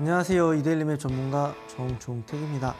안녕하세요. 이데일리맵 전문가 정종택입니다.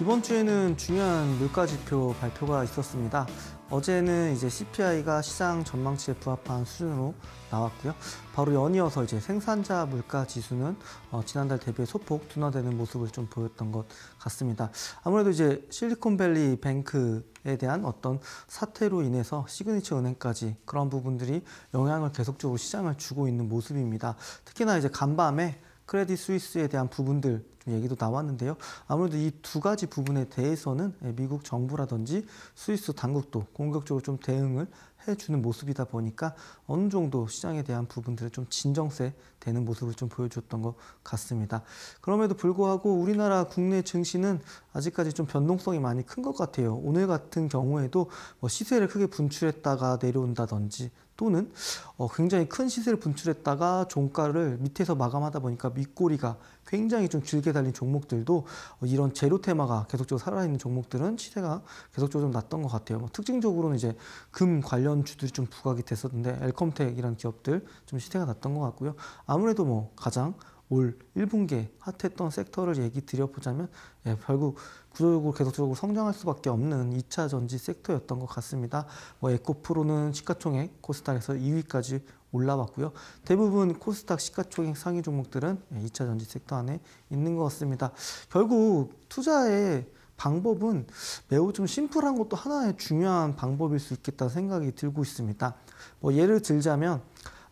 이번 주에는 중요한 물가 지표 발표가 있었습니다. 어제는 이제 CPI가 시장 전망치에 부합한 수준으로 나왔고요. 바로 연이어서 이제 생산자 물가 지수는 어, 지난달 대비 소폭 둔화되는 모습을 좀 보였던 것 같습니다. 아무래도 이제 실리콘밸리 뱅크에 대한 어떤 사태로 인해서 시그니처 은행까지 그런 부분들이 영향을 계속적으로 시장을 주고 있는 모습입니다. 특히나 이제 간밤에 크레딧 스위스에 대한 부분들 좀 얘기도 나왔는데요. 아무래도 이 두 가지 부분에 대해서는 미국 정부라든지 스위스 당국도 공격적으로 좀 대응을 해주는 모습이다 보니까 어느 정도 시장에 대한 부분들을 좀 진정세 되는 모습을 좀 보여줬던 것 같습니다. 그럼에도 불구하고 우리나라 국내 증시는 아직까지 좀 변동성이 많이 큰 것 같아요. 오늘 같은 경우에도 뭐 시세를 크게 분출했다가 내려온다든지 또는 어, 굉장히 큰 시세를 분출했다가 종가를 밑에서 마감하다 보니까 밑꼬리가 굉장히 좀 길게 달린 종목들도 어, 이런 제로 테마가 계속적으로 살아있는 종목들은 시세가 계속적으로 좀 났던 것 같아요. 뭐 특징적으로는 이제 금 관련 주들이 좀 부각이 됐었는데 엘컴텍이라는 기업들 좀 시세가 났던 것 같고요. 아무래도 뭐 가장 올 1분기에 핫했던 섹터를 얘기 드려보자면 예, 결국 구조적으로 계속적으로 성장할 수밖에 없는 2차 전지 섹터였던 것 같습니다. 뭐 에코프로는 시가총액 코스닥에서 2위까지 올라왔고요. 대부분 코스닥 시가총액 상위 종목들은 2차 예, 전지 섹터 안에 있는 것 같습니다. 결국 투자의 방법은 매우 좀 심플한 것도 하나의 중요한 방법일 수있겠다 생각이 들고 있습니다. 뭐 예를 들자면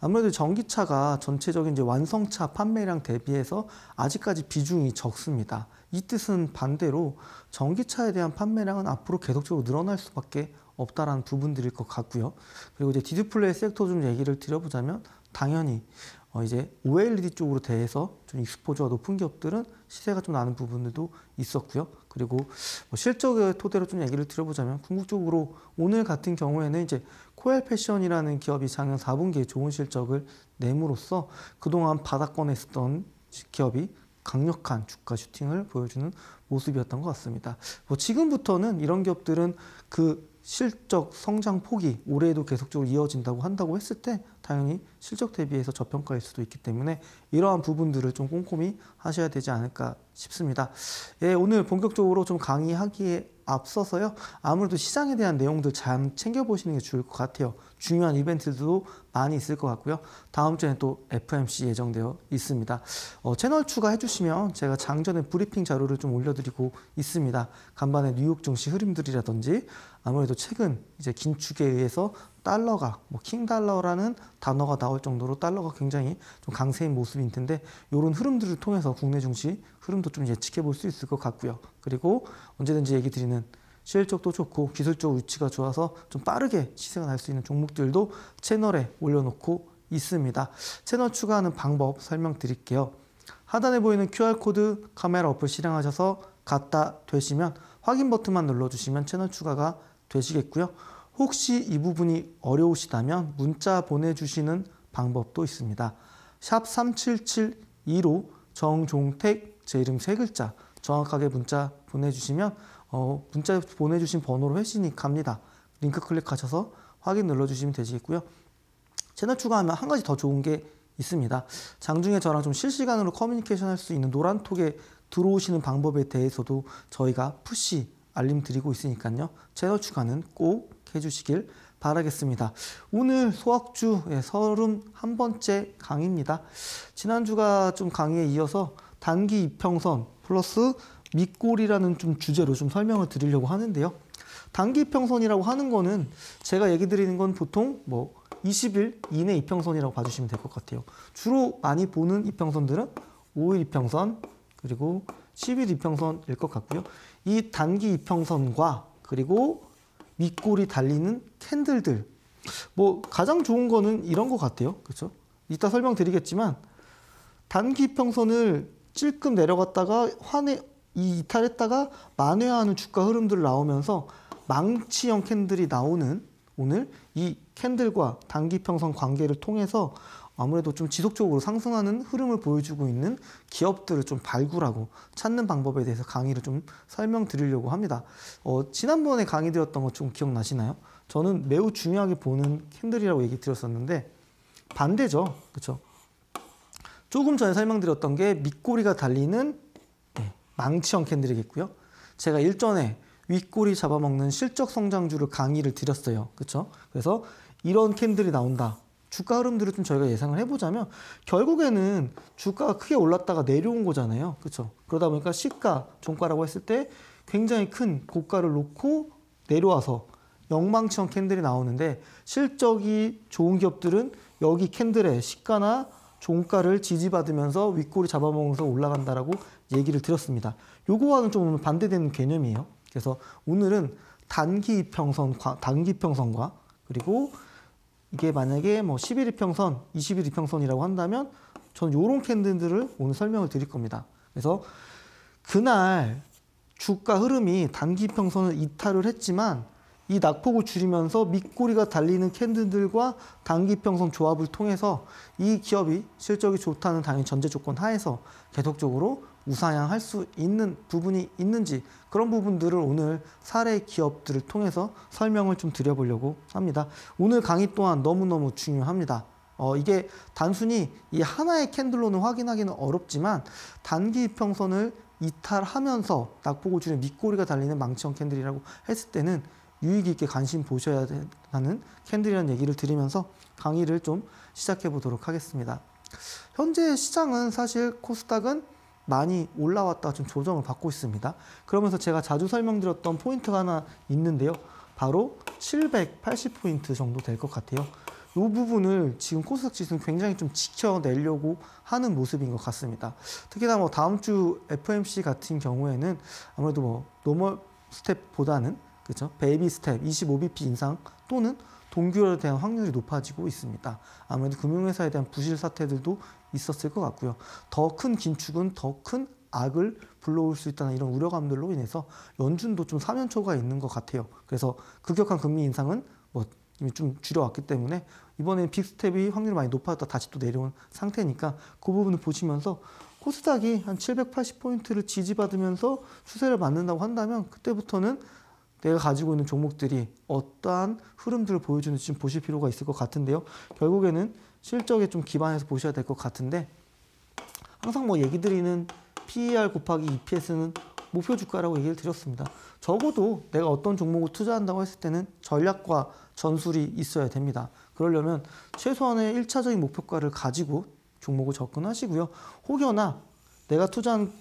아무래도 전기차가 전체적인 이제 완성차 판매량 대비해서 아직까지 비중이 적습니다. 이 뜻은 반대로 전기차에 대한 판매량은 앞으로 계속적으로 늘어날 수밖에 없다라는 부분들일 것 같고요. 그리고 이제 디스플레이 섹터 좀 얘기를 드려보자면 당연히 어 이제 OLED 쪽으로 대해서 좀 익스포저가 높은 기업들은 시세가 좀 나는 부분들도 있었고요. 그리고 뭐실적의 토대로 좀 얘기를 들어보자면 궁극적으로 오늘 같은 경우에는 이제 코엘 패션이라는 기업이 작년 4분기에 좋은 실적을 내므로써 그동안 바닥권에 있었던 기업이 강력한 주가 슈팅을 보여주는 모습이었던 것 같습니다. 뭐 지금부터는 이런 기업들은 그 실적 성장 폭이 올해에도 계속적으로 이어진다고 한다고 했을 때 당연히 실적 대비해서 저평가일 수도 있기 때문에 이러한 부분들을 좀 꼼꼼히 하셔야 되지 않을까 싶습니다. 예, 오늘 본격적으로 좀 강의하기에 앞서서요. 아무래도 시장에 대한 내용들 잘 챙겨보시는 게 좋을 것 같아요. 중요한 이벤트도 많이 있을 것 같고요. 다음 주에는 또 FMC 예정되어 있습니다. 어, 채널 추가해주시면 제가 장전에 브리핑 자료를 좀 올려드리고 있습니다. 간만에 뉴욕 증시 흐름들이라든지 아무래도 최근 이제 긴축에 의해서 달러가 뭐 킹달러라는 단어가 나올 정도로 달러가 굉장히 좀 강세인 모습인 텐데 이런 흐름들을 통해서 국내 증시 흐름도 좀 예측해 볼 수 있을 것 같고요. 그리고 언제든지 얘기 드리는 실적도 좋고 기술적 위치가 좋아서 좀 빠르게 시세가 날 수 있는 종목들도 채널에 올려놓고 있습니다. 채널 추가하는 방법 설명드릴게요. 하단에 보이는 QR코드 카메라 어플 실행하셔서 갖다 되시면 확인 버튼만 눌러주시면 채널 추가가 되시겠고요. 혹시 이 부분이 어려우시다면 문자 보내주시는 방법도 있습니다. 3772로 정종택 제 이름 세 글자 정확하게 문자 보내주시면 어, 문자 보내주신 번호로 회신이 갑니다. 링크 클릭하셔서 확인 눌러주시면 되시겠고요. 채널 추가하면 한 가지 더 좋은 게 있습니다. 장중에 저랑 좀 실시간으로 커뮤니케이션 할 수 있는 노란톡에 들어오시는 방법에 대해서도 저희가 푸시 알림 드리고 있으니까요. 채널 추가는 꼭 해주시길 바라겠습니다. 오늘 소학주의 31번째 예, 강의입니다. 지난주가 좀 강의에 이어서 단기 이평선 플러스 밑골이라는 좀 주제로 좀 설명을 드리려고 하는데요. 단기 이평선이라고 하는 거는 제가 얘기 드리는 건 보통 뭐 20일 이내 이평선이라고 봐주시면 될 것 같아요. 주로 많이 보는 이평선들은 5일 이평선 그리고 10일 이평선일 것 같고요. 이 단기 이평선과 그리고 밑골이 달리는 캔들들 뭐 가장 좋은 거는 이런 것 같아요. 그렇죠? 이따 설명드리겠지만 단기 이평선을 찔끔 내려갔다가 환해 이 이탈했다가 만회하는 주가 흐름들 나오면서 망치형 캔들이 나오는 오늘 이 캔들과 단기평선 관계를 통해서 아무래도 좀 지속적으로 상승하는 흐름을 보여주고 있는 기업들을 좀 발굴하고 찾는 방법에 대해서 강의를 좀 설명드리려고 합니다. 어, 지난번에 강의 드렸던 것 좀 기억나시나요? 저는 매우 중요하게 보는 캔들이라고 얘기 드렸었는데 반대죠. 그렇죠? 조금 전에 설명드렸던 게 밑꼬리가 달리는 네, 망치형 캔들이겠고요. 제가 일전에 윗꼬리 잡아먹는 실적 성장주를 강의를 드렸어요. 그렇죠? 그래서 이런 캔들이 나온다. 주가 흐름들을 좀 저희가 예상을 해보자면 결국에는 주가가 크게 올랐다가 내려온 거잖아요. 그렇죠? 그러다 보니까 시가, 종가라고 했을 때 굉장히 큰 고가를 놓고 내려와서 영망치형 캔들이 나오는데 실적이 좋은 기업들은 여기 캔들의 시가나 종가를 지지받으면서 윗골이 잡아먹으면서 올라간다라고 얘기를 드렸습니다. 요거와는 좀 반대되는 개념이에요. 그래서 오늘은 단기 평선, 단기 평선과 그리고 이게 만약에 뭐 11일 평선, 2 1일평선이라고 한다면 저는 이런 캔들들을 오늘 설명을 드릴 겁니다. 그래서 그날 주가 흐름이 단기 평선을 이탈을 했지만 이 낙폭을 줄이면서 밑꼬리가 달리는 캔들들과 단기 평선 조합을 통해서 이 기업이 실적이 좋다는 당연히 전제 조건 하에서 계속적으로 우상향할 수 있는 부분이 있는지 그런 부분들을 오늘 사례 기업들을 통해서 설명을 좀 드려보려고 합니다. 오늘 강의 또한 너무너무 중요합니다. 어, 이게 단순히 이 하나의 캔들로는 확인하기는 어렵지만 단기 평선을 이탈하면서 낙폭고줄에 밑꼬리가 달리는 망치형 캔들이라고 했을 때는 유익 있게 관심 보셔야 하는 캔들이라는 얘기를 드리면서 강의를 좀 시작해 보도록 하겠습니다. 현재 시장은 사실 코스닥은 많이 올라왔다가 좀 조정을 받고 있습니다. 그러면서 제가 자주 설명드렸던 포인트가 하나 있는데요. 바로 780포인트 정도 될 것 같아요. 이 부분을 지금 코스닥 지수는 굉장히 좀 지켜내려고 하는 모습인 것 같습니다. 특히나 뭐 다음 주 FMC 같은 경우에는 아무래도 뭐 노멀 스텝보다는 그죠 베이비 스텝 25bp 인상 또는 동결에 대한 확률이 높아지고 있습니다. 아무래도 금융회사에 대한 부실 사태들도 있었을 것 같고요. 더 큰 긴축은 더 큰 악을 불러올 수 있다는 이런 우려감들로 인해서 연준도 좀 사면초가 있는 것 같아요. 그래서 급격한 금리 인상은 뭐 이미 좀 줄여왔기 때문에 이번에 빅스텝이 확률이 많이 높아졌다 다시 또 내려온 상태니까 그 부분을 보시면서 코스닥이 한 780포인트를 지지받으면서 추세를 맞는다고 한다면 그때부터는 내가 가지고 있는 종목들이 어떠한 흐름들을 보여주는지 좀 보실 필요가 있을 것 같은데요. 결국에는 실적에 좀 기반해서 보셔야 될 것 같은데 항상 뭐 얘기 드리는 PER 곱하기 EPS는 목표 주가라고 얘기를 드렸습니다. 적어도 내가 어떤 종목을 투자한다고 했을 때는 전략과 전술이 있어야 됩니다. 그러려면 최소한의 1차적인 목표가를 가지고 종목을 접근하시고요. 혹여나 내가 투자한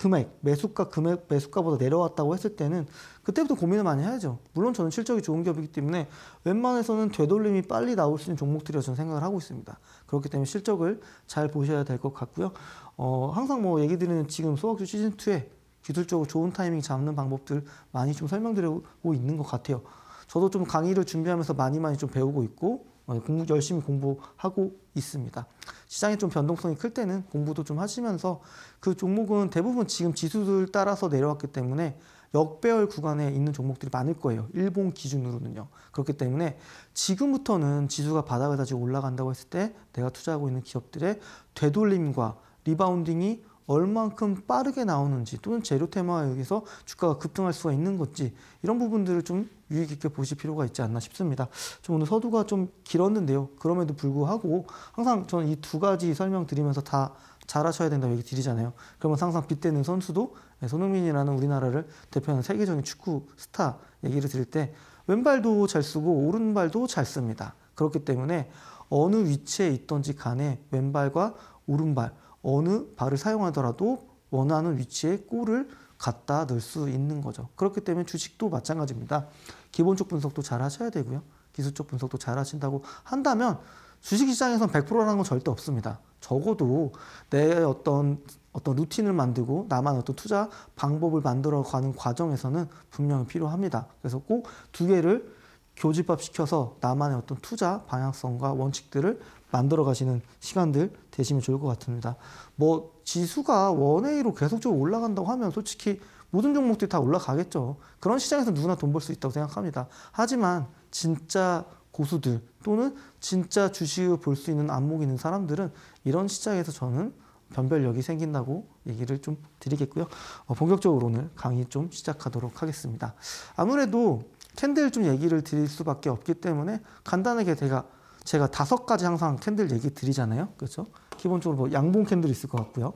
금액, 매수가 금액, 매수가보다 내려왔다고 했을 때는 그때부터 고민을 많이 해야죠. 물론 저는 실적이 좋은 기업이기 때문에 웬만해서는 되돌림이 빨리 나올 수 있는 종목들이라고 저는 생각을 하고 있습니다. 그렇기 때문에 실적을 잘 보셔야 될 것 같고요. 어, 항상 뭐 얘기 드리는 지금 소학주 시즌2에 기술적으로 좋은 타이밍 잡는 방법들 많이 좀 설명드리고 있는 것 같아요. 저도 좀 강의를 준비하면서 많이 많이 좀 배우고 있고 어, 공부 열심히 공부하고 있습니다. 시장의 좀 변동성이 클 때는 공부도 좀 하시면서 그 종목은 대부분 지금 지수들 따라서 내려왔기 때문에 역배열 구간에 있는 종목들이 많을 거예요. 일본 기준으로는요. 그렇기 때문에 지금부터는 지수가 바닥을 다시 올라간다고 했을 때 내가 투자하고 있는 기업들의 되돌림과 리바운딩이 얼만큼 빠르게 나오는지 또는 재료 테마에 의해서 주가가 급등할 수가 있는 건지 이런 부분들을 좀 유의 깊게 보실 필요가 있지 않나 싶습니다. 좀 오늘 서두가 좀 길었는데요. 그럼에도 불구하고 항상 저는 이 두 가지 설명드리면서 다 잘하셔야 된다고 얘기 드리잖아요. 그러면 항상 빗대는 선수도 예, 손흥민이라는 우리나라를 대표하는 세계적인 축구 스타 얘기를 드릴 때 왼발도 잘 쓰고 오른발도 잘 씁니다. 그렇기 때문에 어느 위치에 있던지 간에 왼발과 오른발 어느 발을 사용하더라도 원하는 위치에 골을 갖다 넣을 수 있는 거죠. 그렇기 때문에 주식도 마찬가지입니다. 기본적 분석도 잘 하셔야 되고요. 기술적 분석도 잘 하신다고 한다면 주식시장에선 100%라는 건 절대 없습니다. 적어도 내 어떤 어떤 루틴을 만들고 나만 어떤 투자 방법을 만들어 가는 과정에서는 분명히 필요합니다. 그래서 꼭 두 개를 교집합 시켜서 나만의 어떤 투자 방향성과 원칙들을 만들어 가시는 시간들 되시면 좋을 것 같습니다. 뭐 지수가 원웨이로 계속적으로 올라간다고 하면 솔직히 모든 종목들이 다 올라가겠죠. 그런 시장에서 누구나 돈 벌 수 있다고 생각합니다. 하지만 진짜 고수들 또는 진짜 주식을 볼 수 있는 안목이 있는 사람들은 이런 시장에서 저는 변별력이 생긴다고 얘기를 좀 드리겠고요. 어, 본격적으로 오늘 강의 좀 시작하도록 하겠습니다. 아무래도 캔들 좀 얘기를 드릴 수밖에 없기 때문에 간단하게 제가 제가 다섯 가지 항상 캔들 얘기 드리잖아요. 그렇죠? 기본적으로 뭐 양봉 캔들 이 있을 것 같고요.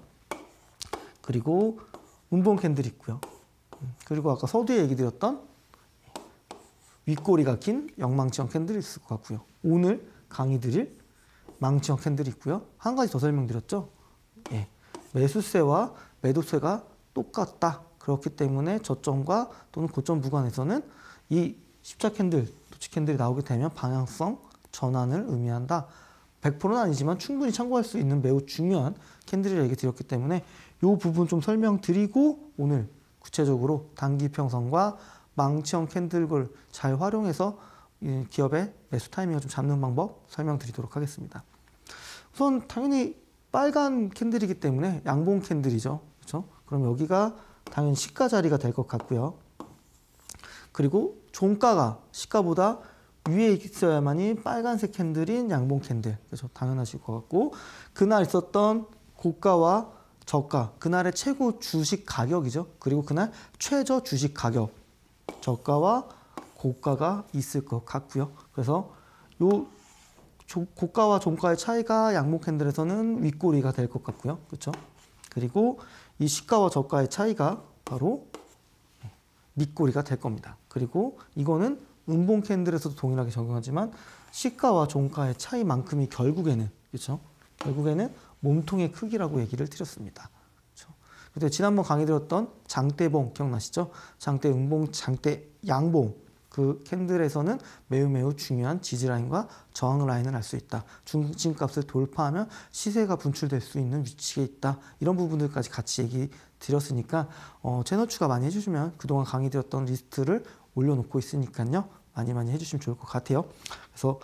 그리고 운봉 캔들 이 있고요. 음, 그리고 아까 서두에 얘기 드렸던 윗꼬리가 긴영망치형 캔들이 있을 것 같고요. 오늘 강의 드릴 망치형 캔들이 있고요. 한 가지 더 설명드렸죠. 예. 매수세와 매도세가 똑같다. 그렇기 때문에 저점과 또는 고점 구간에서는 이 십자 캔들, 도치 캔들이 나오게 되면 방향성, 전환을 의미한다. 100%는 아니지만 충분히 참고할 수 있는 매우 중요한 캔들을 이 얘기 드렸기 때문에 이 부분 좀 설명드리고 오늘 구체적으로 단기 평선과 망치형 캔들걸 잘 활용해서 예, 기업의 매수 타이밍을 좀 잡는 방법 설명드리도록 하겠습니다. 우선 당연히 빨간 캔들이기 때문에 양봉 캔들이죠. 그렇죠? 그럼 여기가 당연히 시가 자리가 될 것 같고요. 그리고 종가가 시가보다 위에 있어야만이 빨간색 캔들인 양봉 캔들. 그래서 당연하실 것 같고 그날 있었던 고가와 저가, 그날의 최고 주식 가격이죠. 그리고 그날 최저 주식 가격, 저가와 고가가 있을 것 같고요. 그래서 요 고가와 종가의 차이가 양봉 캔들에서는 윗꼬리가 될 것 같고요. 그렇죠? 그리고 이 시가와 저가의 차이가 바로 네, 밑꼬리가 될 겁니다. 그리고 이거는 음봉 캔들에서도 동일하게 적용하지만 시가와 종가의 차이만큼이 결국에는 그렇죠? 결국에는 몸통의 크기라고 얘기를 드렸습니다. 그렇죠? 지난번 강의 들었던 장대봉 기억나시죠? 장대 음봉, 장대 양봉 그 캔들에서는 매우 매우 중요한 지지 라인과 저항 라인을 알 수 있다. 중심값을 돌파하면 시세가 분출될 수 있는 위치에 있다. 이런 부분들까지 같이 얘기 드렸으니까 어, 채널 추가 많이 해주시면 그동안 강의 드렸던 리스트를 올려놓고 있으니까요. 많이 많이 해주시면 좋을 것 같아요. 그래서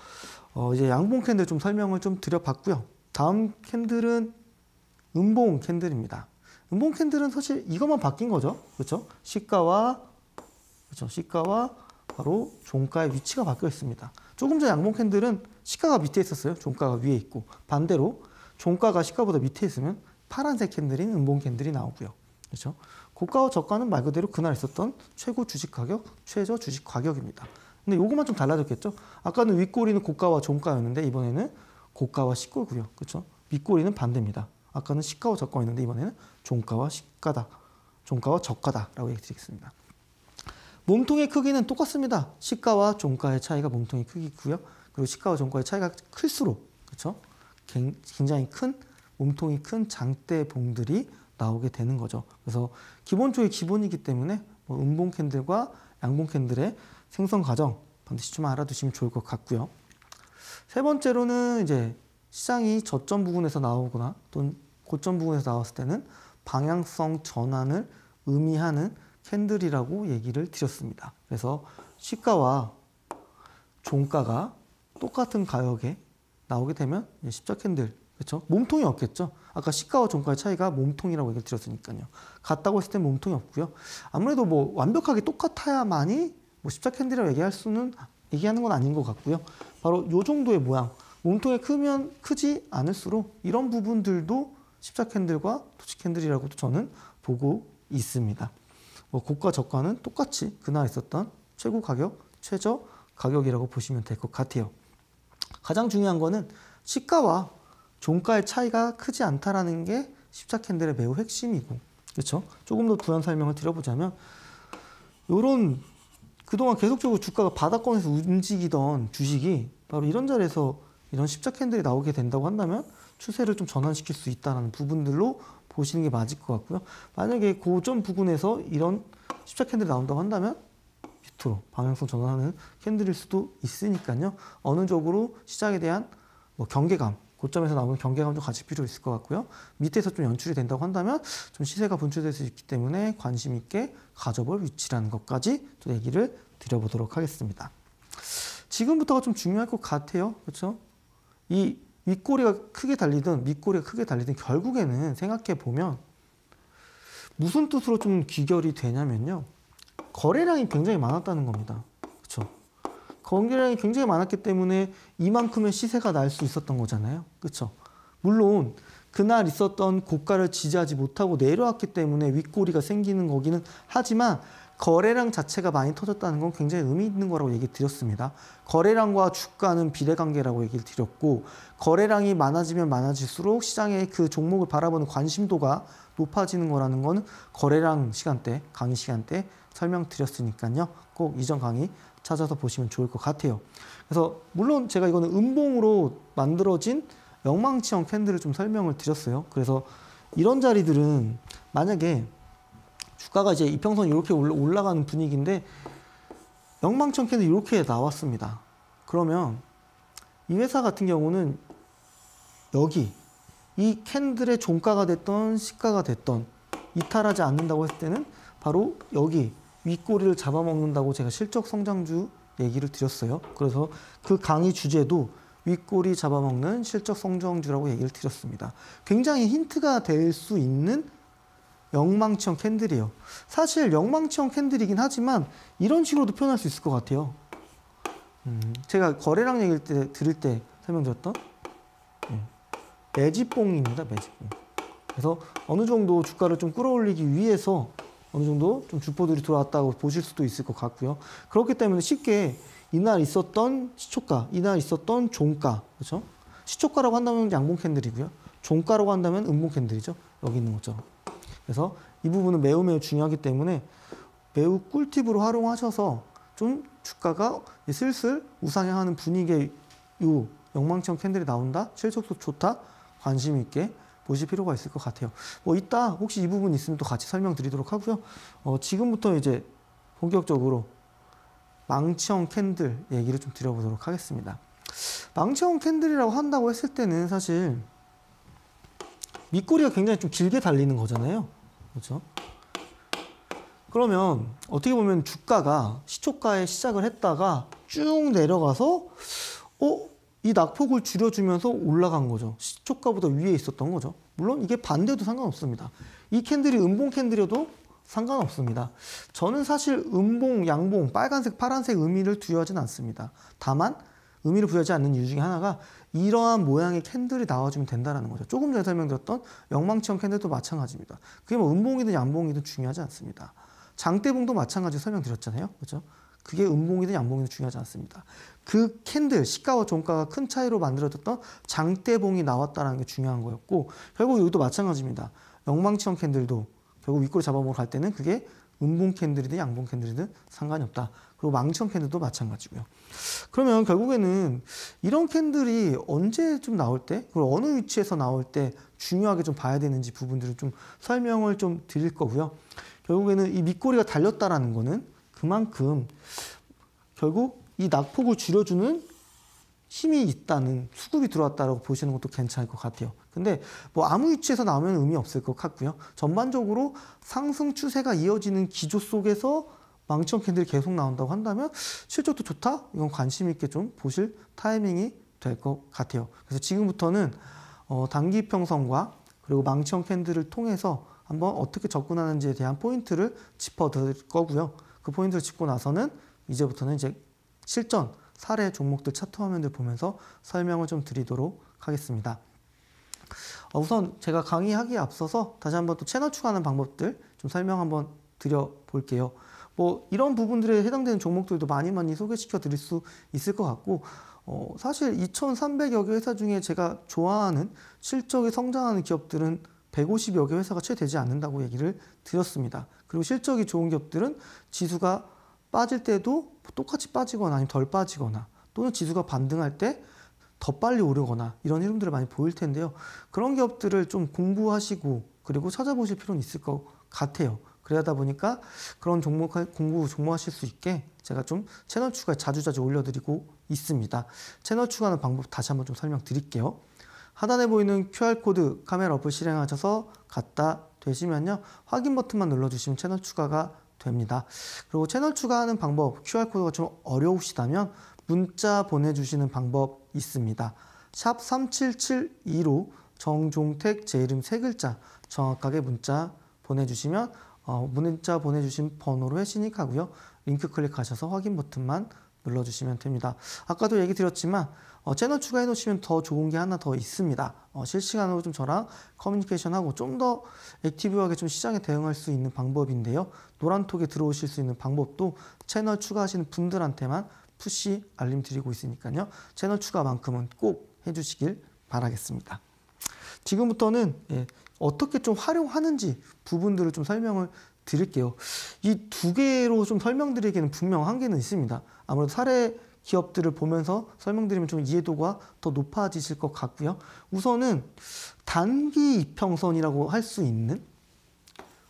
어 이제 양봉 캔들 좀 설명을 좀 드려봤고요. 다음 캔들은 음봉 캔들입니다. 음봉 캔들은 사실 이것만 바뀐 거죠. 그렇죠? 시가와 그렇죠? 시가와 바로 종가의 위치가 바뀌어 있습니다. 조금 전 양봉 캔들은 시가가 밑에 있었어요. 종가가 위에 있고 반대로 종가가 시가보다 밑에 있으면 파란색 캔들인 음봉 캔들이 나오고요. 그렇죠? 고가와 저가는 말 그대로 그날 있었던 최고 주식 가격, 최저 주식 가격입니다. 근데 요것만 좀 달라졌겠죠? 아까는 윗꼬리는 고가와 종가였는데 이번에는 고가와 시꼬고요. 그렇죠? 윗꼬리는 반대입니다. 아까는 시가와 저가였는데 이번에는 종가와 시가다. 종가와 저가다라고 얘기 드리겠습니다. 몸통의 크기는 똑같습니다. 시가와 종가의 차이가 몸통의 크기고요. 그리고 시가와 종가의 차이가 클수록 그렇죠? 굉장히 큰 몸통이 큰 장대봉들이 나오게 되는 거죠. 그래서 기본 적이 기본이기 때문에 뭐 음봉 캔들과 양봉 캔들의 생성 과정 반드시 좀 알아두시면 좋을 것 같고요. 세 번째로는 이제 시장이 저점 부근에서 나오거나 또는 고점 부근에서 나왔을 때는 방향성 전환을 의미하는 캔들이라고 얘기를 드렸습니다. 그래서 시가와 종가가 똑같은 가격에 나오게 되면 십자 캔들, 그렇죠? 몸통이 없겠죠? 아까 시가와 종가의 차이가 몸통이라고 얘기를 드렸으니까요. 같다고 했을 때 몸통이 없고요. 아무래도 뭐 완벽하게 똑같아야만이 뭐 십자 캔들이라고 얘기할 수는 얘기하는 건 아닌 것 같고요. 바로 이 정도의 모양. 몸통이 크면 크지 않을수록 이런 부분들도 십자 캔들과 토치 캔들이라고도 저는 보고 있습니다. 뭐 고가 저가는 똑같이 그날 있었던 최고 가격, 최저 가격이라고 보시면 될 것 같아요. 가장 중요한 거는 시가와 종가의 차이가 크지 않다라는 게 십자 캔들의 매우 핵심이고 그렇죠? 조금 더 부연 설명을 드려보자면 이런 그동안 계속적으로 주가가 바닥권에서 움직이던 주식이 바로 이런 자리에서 이런 십자 캔들이 나오게 된다고 한다면 추세를 좀 전환시킬 수 있다는 부분들로 보시는 게 맞을 것 같고요. 만약에 고점 부근에서 이런 십자 캔들이 나온다고 한다면 밑으로 방향성 전환하는 캔들일 수도 있으니까요. 어느 쪽으로 시장에 대한 뭐 경계감 고점에서 나오는 경계감도 같이 필요 있을 것 같고요. 밑에서 좀 연출이 된다고 한다면 좀 시세가 분출될 수 있기 때문에 관심 있게 가져볼 위치라는 것까지 또 얘기를 드려보도록 하겠습니다. 지금부터가 좀 중요할 것 같아요. 그렇죠? 이 윗꼬리가 크게 달리든 밑꼬리가 크게 달리든 결국에는 생각해 보면 무슨 뜻으로 좀 귀결이 되냐면요. 거래량이 굉장히 많았다는 겁니다. 거래량이 굉장히 많았기 때문에 이만큼의 시세가 날 수 있었던 거잖아요. 그렇죠? 물론 그날 있었던 고가를 지지하지 못하고 내려왔기 때문에 윗꼬리가 생기는 거기는 하지만 거래량 자체가 많이 터졌다는 건 굉장히 의미 있는 거라고 얘기 드렸습니다. 거래량과 주가는 비례관계라고 얘기를 드렸고 거래량이 많아지면 많아질수록 시장의 그 종목을 바라보는 관심도가 높아지는 거라는 건 거래량 시간대, 강의 시간대 설명드렸으니까요. 꼭 이전 강의 찾아서 보시면 좋을 것 같아요. 그래서 물론 제가 이거는 음봉으로 만들어진 영망치형 캔들을 좀 설명을 드렸어요. 그래서 이런 자리들은 만약에 주가가 이제 이평선 이렇게 올라가는 분위기인데 영망치형 캔들 이렇게 나왔습니다. 그러면 이 회사 같은 경우는 여기 이 캔들의 종가가 됐던 시가가 됐던 이탈하지 않는다고 했을 때는 바로 여기 윗꼬리를 잡아먹는다고 제가 실적 성장주 얘기를 드렸어요. 그래서 그 강의 주제도 윗꼬리 잡아먹는 실적 성장주라고 얘기를 드렸습니다. 굉장히 힌트가 될 수 있는 영망치형 캔들이요. 사실 영망치형 캔들이긴 하지만 이런 식으로도 표현할 수 있을 것 같아요. 음, 제가 거래량 얘기를때 들을 때 설명드렸던 예. 매집봉입니다. 매집봉. 그래서 어느 정도 주가를 좀 끌어올리기 위해서 어느 정도 좀 주포들이 들어왔다고 보실 수도 있을 것 같고요. 그렇기 때문에 쉽게 이날 있었던 시초가, 이날 있었던 종가, 그렇죠? 시초가라고 한다면 양봉 캔들이고요. 종가라고 한다면 음봉 캔들이죠. 여기 있는 것처럼. 그래서 이 부분은 매우 매우 중요하기 때문에 매우 꿀팁으로 활용하셔서 좀 주가가 슬슬 우상향하는 분위기에 요 영망청 캔들이 나온다, 실적도 좋다, 관심 있게 보실 필요가 있을 것 같아요. 뭐 이따 혹시 이 부분 있으면 또 같이 설명드리도록 하고요. 어, 지금부터 이제 본격적으로 망치형 캔들 얘기를 좀 드려보도록 하겠습니다. 망치형 캔들이라고 한다고 했을 때는 사실 밑꼬리가 굉장히 좀 길게 달리는 거잖아요. 그렇죠? 그러면 어떻게 보면 주가가 시초가에 시작을 했다가 쭉 내려가서 어? 이 낙폭을 줄여주면서 올라간 거죠. 시초가보다 위에 있었던 거죠. 물론 이게 반대도 상관없습니다. 이 캔들이 음봉 캔들이어도 상관없습니다. 저는 사실 음봉, 양봉, 빨간색, 파란색 의미를 두려워하진 않습니다. 다만 의미를 부여하지 않는 이유 중에 하나가 이러한 모양의 캔들이 나와주면 된다는 거죠. 조금 전에 설명드렸던 영망치형 캔들도 마찬가지입니다. 그게 뭐 음봉이든 양봉이든 중요하지 않습니다. 장대봉도 마찬가지로 설명드렸잖아요. 그렇죠? 그게 음봉이든 양봉이든 중요하지 않습니다. 그 캔들 시가와 종가가 큰 차이로 만들어졌던 장대봉이 나왔다는 게 중요한 거였고 결국 여기도 마찬가지입니다. 영망치형 캔들도 결국 윗골 잡아먹러갈 때는 그게 음봉 캔들이든 양봉 캔들이든 상관이 없다. 그리고 망청 캔들도 마찬가지고요. 그러면 결국에는 이런 캔들이 언제 좀 나올 때, 그리고 어느 위치에서 나올 때 중요하게 좀 봐야 되는지 부분들을 좀 설명을 좀 드릴 거고요. 결국에는 이 밑꼬리가 달렸다라는 거는 그만큼 결국 이 낙폭을 줄여주는 힘이 있다는 수급이 들어왔다라고 보시는 것도 괜찮을 것 같아요. 근데 뭐 아무 위치에서 나오면 의미 없을 것 같고요. 전반적으로 상승 추세가 이어지는 기조 속에서 망치형 캔들이 계속 나온다고 한다면 실적도 좋다? 이건 관심 있게 좀 보실 타이밍이 될 것 같아요. 그래서 지금부터는 어, 단기 평선과 그리고 망치형 캔들을 통해서 한번 어떻게 접근하는지에 대한 포인트를 짚어드릴 거고요. 그 포인트를 짚고 나서는 이제부터는 이제 실전 사례 종목들 차트 화면들 보면서 설명을 좀 드리도록 하겠습니다. 어, 우선 제가 강의하기에 앞서서 다시 한번 또 채널 추가하는 방법들 좀 설명 한번 드려볼게요. 뭐 이런 부분들에 해당되는 종목들도 많이 많이 소개시켜 드릴 수 있을 것 같고 어 사실 2,300여 개 회사 중에 제가 좋아하는 실적이 성장하는 기업들은 150여 개 회사가 채 되지 않는다고 얘기를 드렸습니다. 그리고 실적이 좋은 기업들은 지수가 빠질 때도 똑같이 빠지거나 아니면 덜 빠지거나 또는 지수가 반등할 때 더 빨리 오르거나 이런 흐름들을 많이 보일 텐데요. 그런 기업들을 좀 공부하시고 그리고 찾아보실 필요는 있을 것 같아요. 그러다 보니까 그런 종목 공부 종목하실 수 있게 제가 좀 채널 추가 자주자주 올려드리고 있습니다. 채널 추가하는 방법 다시 한번 좀 설명드릴게요. 하단에 보이는 QR코드 카메라 어플 실행하셔서 갖다 대시면요 확인 버튼만 눌러주시면 채널 추가가 됩니다. 그리고 채널 추가하는 방법, QR코드가 좀 어려우시다면 문자 보내주시는 방법 있습니다. 샵 3772로 정종택 제 이름 세 글자 정확하게 문자 보내주시면 어, 문자 보내주신 번호로 회신이 가고요. 링크 클릭하셔서 확인 버튼만 눌러주시면 됩니다. 아까도 얘기 드렸지만 어, 채널 추가해 놓으시면 더 좋은 게 하나 더 있습니다. 어, 실시간으로 좀 저랑 커뮤니케이션하고 좀 더 액티브하게 좀 시장에 대응할 수 있는 방법인데요. 노란톡에 들어오실 수 있는 방법도 채널 추가하시는 분들한테만 푸시 알림 드리고 있으니까요. 채널 추가만큼은 꼭 해주시길 바라겠습니다. 지금부터는 예, 어떻게 좀 활용하는지 부분들을 좀 설명을 드릴게요. 이 두 개로 좀 설명드리기에는 분명 한계는 있습니다. 아무래도 사례 기업들을 보면서 설명드리면 좀 이해도가 더 높아지실 것 같고요. 우선은 단기 이평선이라고 할 수 있는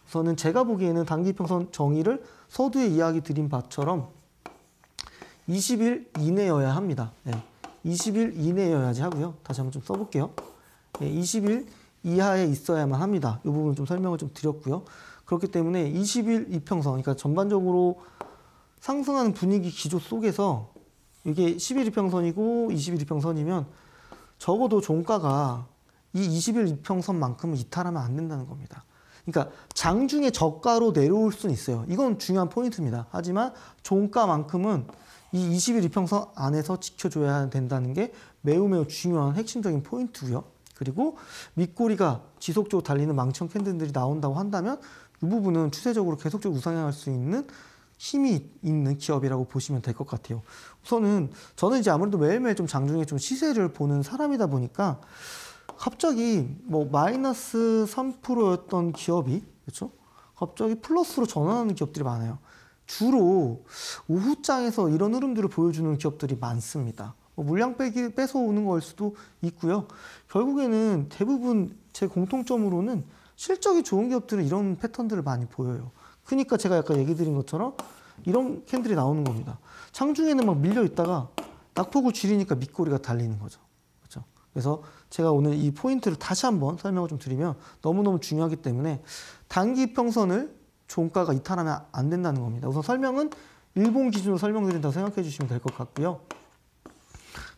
우선은 제가 보기에는 단기 이평선 정의를 서두에 이야기 드린 바처럼 20일 이내여야 합니다. 네. 예, 20일 이내여야지 하고요. 다시 한번 좀 써볼게요. 네, 예, 20일 이하에 있어야만 합니다. 이 부분 좀 설명을 좀 드렸고요. 그렇기 때문에 20일 이평선, 그러니까 전반적으로 상승하는 분위기 기조 속에서 이게 1 1일 이평선이고 2 1일 이평선이면 적어도 종가가 이2 1일 이평선만큼은 이탈하면 안 된다는 겁니다. 그러니까 장중에 저가로 내려올 수는 있어요. 이건 중요한 포인트입니다. 하지만 종가만큼은 이2 0 이평선 안에서 지켜줘야 된다는 게 매우 매우 중요한 핵심적인 포인트고요. 그리고 밑꼬리가 지속적으로 달리는 망청 캔들이 나온다고 한다면 이 부분은 추세적으로 계속적으로 우상향할 수 있는 힘이 있는 기업이라고 보시면 될 것 같아요. 우선은 저는 이제 아무래도 매일매일 좀 장중에 좀 시세를 보는 사람이다 보니까 갑자기 뭐 마이너스 3%였던 기업이 그렇죠? 갑자기 플러스로 전환하는 기업들이 많아요. 주로 오후장에서 이런 흐름들을 보여주는 기업들이 많습니다. 뭐 물량 빼기 빼서 오는 걸 수도 있고요. 결국에는 대부분 제 공통점으로는 실적이 좋은 기업들은 이런 패턴들을 많이 보여요. 그러니까 제가 약간 얘기 드린 것처럼 이런 캔들이 나오는 겁니다. 창중에는 막 밀려 있다가 낙폭을 줄이니까 밑꼬리가 달리는 거죠. 그렇죠? 그래서 제가 오늘 이 포인트를 다시 한번 설명을 좀 드리면 너무너무 중요하기 때문에 단기 평선을 종가가 이탈하면 안 된다는 겁니다. 우선 설명은 일본 기준으로 설명드린다고 생각해 주시면 될 것 같고요.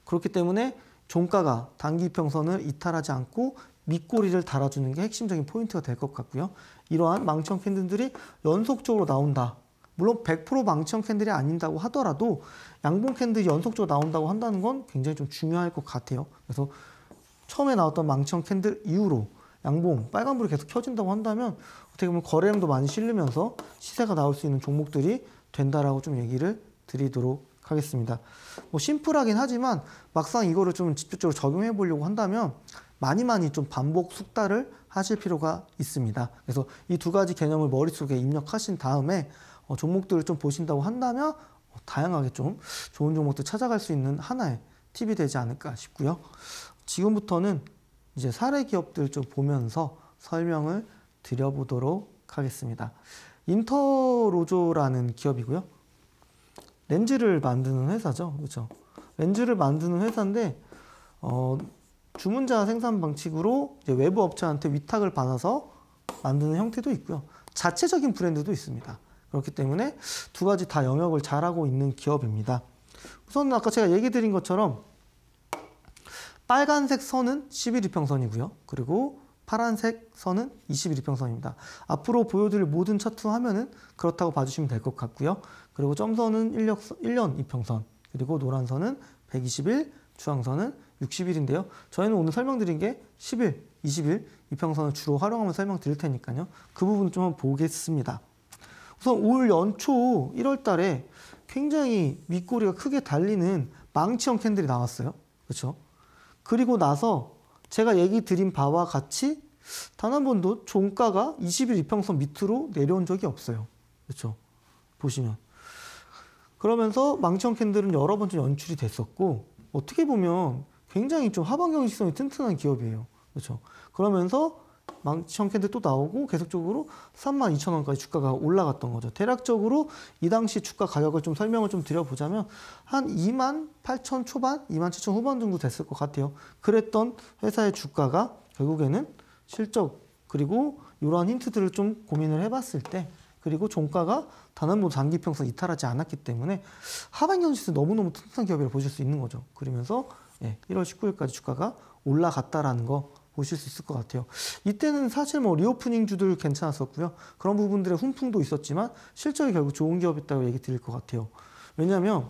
그렇기 때문에 종가가 단기 평선을 이탈하지 않고 밑꼬리를 달아주는 게 핵심적인 포인트가 될 것 같고요. 이러한 망청 캔들들이 연속적으로 나온다. 물론 100% 망청 캔들이 아닌다고 하더라도 양봉 캔들이 연속적으로 나온다고 한다는 건 굉장히 좀 중요할 것 같아요. 그래서 처음에 나왔던 망청 캔들 이후로 양봉, 빨간불이 계속 켜진다고 한다면 어떻게 보면 거래량도 많이 실리면서 시세가 나올 수 있는 종목들이 된다라고 좀 얘기를 드리도록 하겠습니다. 뭐 심플하긴 하지만 막상 이거를 좀 직접적으로 적용해 보려고 한다면 많이 많이 좀 반복 숙달을 하실 필요가 있습니다. 그래서 이 두 가지 개념을 머릿속에 입력하신 다음에 어, 종목들을 좀 보신다고 한다면 어, 다양하게 좀 좋은 종목들 찾아갈 수 있는 하나의 팁이 되지 않을까 싶고요. 지금부터는 이제 사례 기업들 좀 보면서 설명을 드려보도록 하겠습니다. 인터로조라는 기업이고요. 렌즈를 만드는 회사죠. 그렇죠? 렌즈를 만드는 회사인데 어, 주문자 생산 방식으로 외부 업체한테 위탁을 받아서 만드는 형태도 있고요. 자체적인 브랜드도 있습니다. 그렇기 때문에 두 가지 다 영역을 잘하고 있는 기업입니다. 우선 아까 제가 얘기 드린 것처럼 빨간색 선은 1 1위평선이고요 그리고 파란색 선은 2 1위평선입니다 앞으로 보여드릴 모든 차트 화면은 그렇다고 봐주시면 될 것 같고요. 그리고 점선은 1년 2평선, 그리고 노란 선은 120일, 주황선은 60일인데요. 저희는 오늘 설명드린 게 10일, 20일 이평선을 주로 활용하면 설명드릴 테니까요. 그 부분 을좀 한번 보겠습니다. 우선 올 연초 1월 달에 굉장히 윗꼬리가 크게 달리는 망치형 캔들이 나왔어요. 그렇죠? 그리고 나서 제가 얘기 드린 바와 같이 단 한 번도 종가가 20일 이평선 밑으로 내려온 적이 없어요. 그렇죠? 보시면. 그러면서 망치형 캔들은 여러 번좀 연출이 됐었고 어떻게 보면 굉장히 좀 하반 경직성이 튼튼한 기업이에요. 그렇죠. 그러면서 1 1 0캔들또 나오고 계속적으로 32,000원까지 주가가 올라갔던 거죠. 대략적으로 이 당시 주가 가격을 좀 설명을 좀 드려보자면 한 28,000 초반, 27,000 후반 정도 됐을 것 같아요. 그랬던 회사의 주가가 결국에는 실적 그리고 이러한 힌트들을 좀 고민을 해봤을 때 그리고 종가가 뭐 단원보 장기평선 이탈하지 않았기 때문에 하반경 지수 너무너무 튼튼한 기업이라 고 보실 수 있는 거죠. 그러면서 예, 1월 19일까지 주가가 올라갔다라는 거 보실 수 있을 것 같아요. 이때는 사실 뭐 리오프닝 주들 괜찮았었고요. 그런 부분들의 훈풍도 있었지만 실적이 결국 좋은 기업이었다고 얘기 드릴 것 같아요. 왜냐하면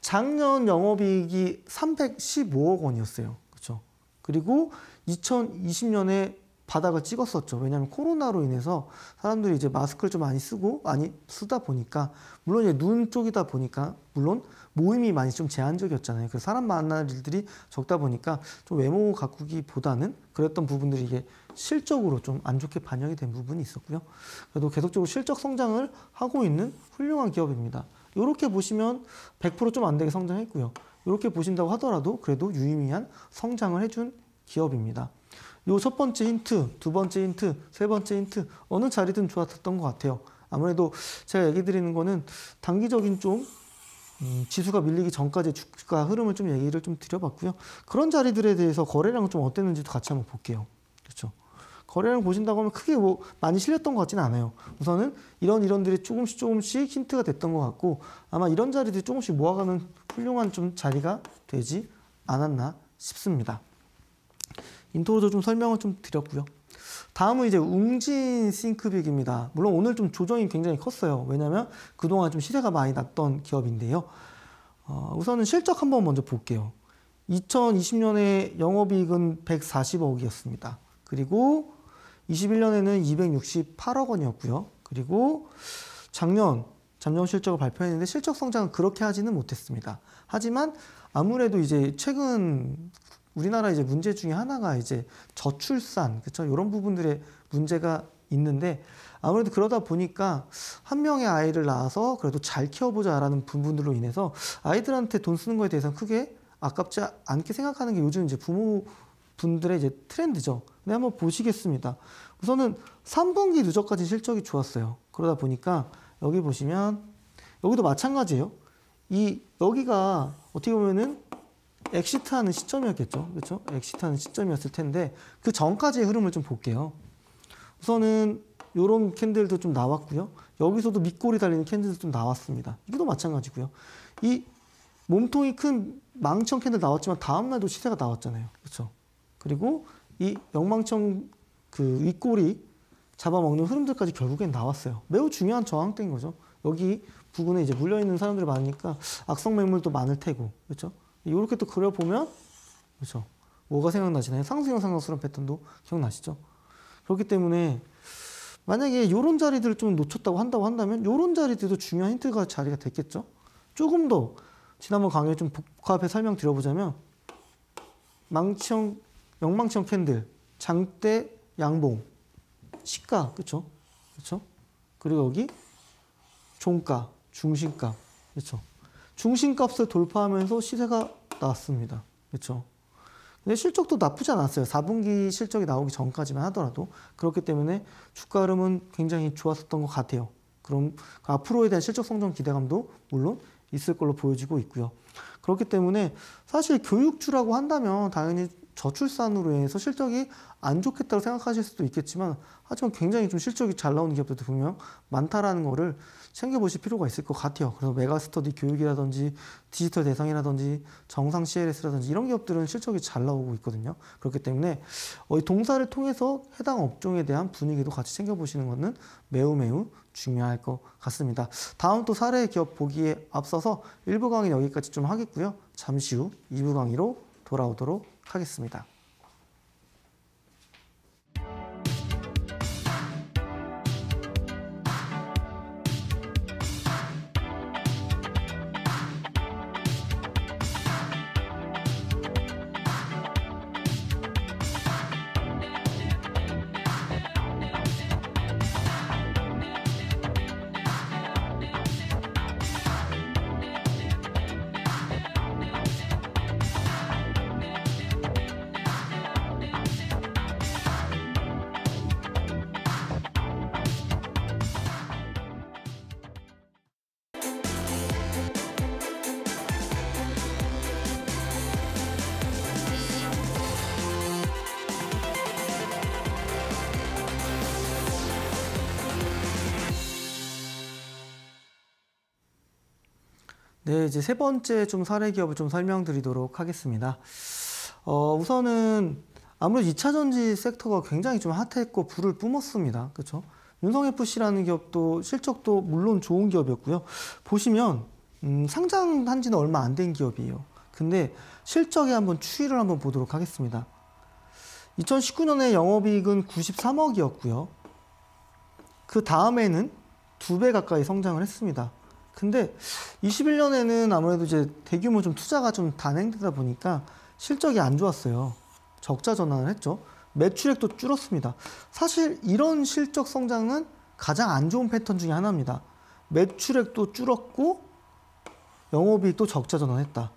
작년 영업이익이 315억 원이었어요. 그렇죠? 그리고 2020년에 바닥을 찍었었죠. 왜냐하면 코로나로 인해서 사람들이 이제 마스크를 좀 많이 쓰고 많이 쓰다 보니까 물론 이제 눈 쪽이다 보니까 물론 모임이 많이 좀 제한적이었잖아요. 그 사람 만날 일들이 적다 보니까 좀 외모 가꾸기보다는 그랬던 부분들이 이게 실적으로 좀 안 좋게 반영이 된 부분이 있었고요. 그래도 계속적으로 실적 성장을 하고 있는 훌륭한 기업입니다. 이렇게 보시면 100%좀 안 되게 성장했고요. 이렇게 보신다고 하더라도 그래도 유의미한 성장을 해준 기업입니다. 요첫 번째 힌트, 두 번째 힌트, 세 번째 힌트 어느 자리든 좋았던 것 같아요. 아무래도 제가 얘기 드리는 거는 단기적인 좀 음, 지수가 밀리기 전까지 주가 흐름을 좀 얘기를 좀 드려봤고요. 그런 자리들에 대해서 거래량 좀 어땠는지도 같이 한번 볼게요. 그렇죠. 거래량 보신다고 하면 크게 뭐 많이 실렸던 것같지는 않아요. 우선은 이런 이런들이 조금씩 조금씩 힌트가 됐던 것 같고 아마 이런 자리들이 조금씩 모아가는 훌륭한 좀 자리가 되지 않았나 싶습니다. 인트로도 좀 설명을 좀 드렸고요. 다음은 이제 웅진 싱크빅입니다. 물론 오늘 좀 조정이 굉장히 컸어요. 왜냐면 그동안 좀 시세가 많이 났던 기업인데요. 어, 우선은 실적 한번 먼저 볼게요. 2020년에 영업이익은 140억이었습니다. 그리고 21년에는 268억 원이었고요. 그리고 작년 작년 실적을 발표했는데 실적 성장은 그렇게 하지는 못했습니다. 하지만 아무래도 이제 최근 우리나라 이제 문제 중에 하나가 이제 저출산 그렇죠 이런 부분들의 문제가 있는데 아무래도 그러다 보니까 한 명의 아이를 낳아서 그래도 잘 키워보자라는 부분들로 인해서 아이들한테 돈 쓰는 거에 대해서 는 크게 아깝지 않게 생각하는 게 요즘 이제 부모분들의 이제 트렌드죠. 근 네, 한번 보시겠습니다. 우선은 3분기 누적까지 실적이 좋았어요. 그러다 보니까 여기 보시면 여기도 마찬가지예요. 이 여기가 어떻게 보면은 엑시트하는 시점이었겠죠. 그렇죠? 엑시트하는 시점이었을 텐데 그 전까지의 흐름을 좀 볼게요. 우선은 이런 캔들도 좀 나왔고요. 여기서도 밑골이 달리는 캔들도 좀 나왔습니다. 이것도 마찬가지고요. 이 몸통이 큰 망청 캔들 나왔지만 다음 날도 시세가 나왔잖아요. 그렇죠? 그리고 이 영망청 그 윗골이 잡아먹는 흐름들까지 결국엔 나왔어요. 매우 중요한 저항대인 거죠. 여기 부근에 이제 물려있는 사람들이 많으니까 악성 매물도 많을 테고, 그렇죠? 이렇게 또 그려보면 그렇죠. 뭐가 생각나시나요? 상수형 상각수란 패턴도 기억나시죠? 그렇기 때문에 만약에 이런 자리들을 좀 놓쳤다고 한다고 한다면 이런 자리들도 중요한 힌트가 자리가 됐겠죠? 조금 더 지난번 강의에 좀 복합해 설명드려보자면 망치형, 영망치형 캔들, 장대, 양봉, 시가, 그렇죠? 그렇죠? 그리고 여기 종가, 중심값, 그렇죠? 중심값을 돌파하면서 시세가 나왔습니다. 그렇죠? 근데 실적도 나쁘지 않았어요. 4분기 실적이 나오기 전까지만 하더라도 그렇기 때문에 주가 흐름은 굉장히 좋았었던 것 같아요. 그럼 그 앞으로에 대한 실적 성장 기대감도 물론 있을 걸로 보여지고 있고요. 그렇기 때문에 사실 교육주라고 한다면 당연히 저출산으로 해서 실적이 안 좋겠다고 생각하실 수도 있겠지만 하지만 굉장히 좀 실적이 잘 나오는 기업들도 분명 많다라는 거를 챙겨보실 필요가 있을 것 같아요. 그래서 메가스터디 교육이라든지 디지털 대상이라든지 정상 CLS라든지 이런 기업들은 실적이 잘 나오고 있거든요. 그렇기 때문에 어, 이 동사를 통해서 해당 업종에 대한 분위기도 같이 챙겨보시는 것은 매우 매우 중요할 것 같습니다. 다음 또 사례 기업 보기에 앞서서 1부 강의 는 여기까지 좀 하겠고요. 잠시 후 2부 강의로 돌아오도록 하겠습니다. 이제 세 번째 좀 사례 기업을 좀 설명드리도록 하겠습니다. 어, 우선은 아무래도 2차 전지 섹터가 굉장히 좀 핫했고 불을 뿜었습니다. 그렇죠? 윤성FC라는 기업도 실적도 물론 좋은 기업이었고요. 보시면 음, 상장한 지는 얼마 안 된 기업이에요. 근데 실적에 한번 추이를 한번 보도록 하겠습니다. 2019년에 영업이익은 93억이었고요. 그 다음에는 두 배 가까이 성장을 했습니다. 근데 21년에는 아무래도 이제 대규모 좀 투자가 좀 단행되다 보니까 실적이 안 좋았어요. 적자 전환을 했죠. 매출액도 줄었습니다. 사실 이런 실적 성장은 가장 안 좋은 패턴 중에 하나입니다. 매출액도 줄었고 영업이익도 적자 전환했다.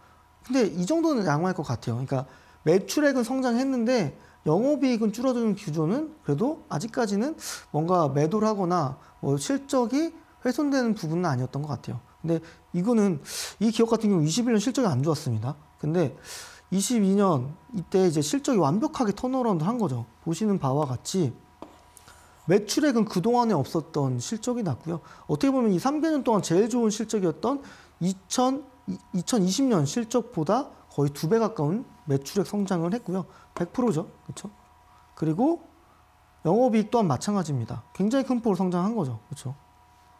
근데 이 정도는 양호할 것 같아요. 그러니까 매출액은 성장했는데 영업이익은 줄어드는 기조는 그래도 아직까지는 뭔가 매도를 하거나 뭐 실적이 훼손되는 부분은 아니었던 것 같아요. 근데 이거는 이 기업 같은 경우 21년 실적이 안 좋았습니다. 근데 22년 이때 이제 실적이 완벽하게 턴어라운드 한 거죠. 보시는 바와 같이 매출액은 그동안에 없었던 실적이 났고요. 어떻게 보면 이 3개년 동안 제일 좋은 실적이었던 2000, 2020년 실적보다 거의 두 배 가까운 매출액 성장을 했고요. 100%죠. 그렇죠? 그리고 영업이익 또한 마찬가지입니다. 굉장히 큰 폭으로 성장한 거죠. 그렇죠?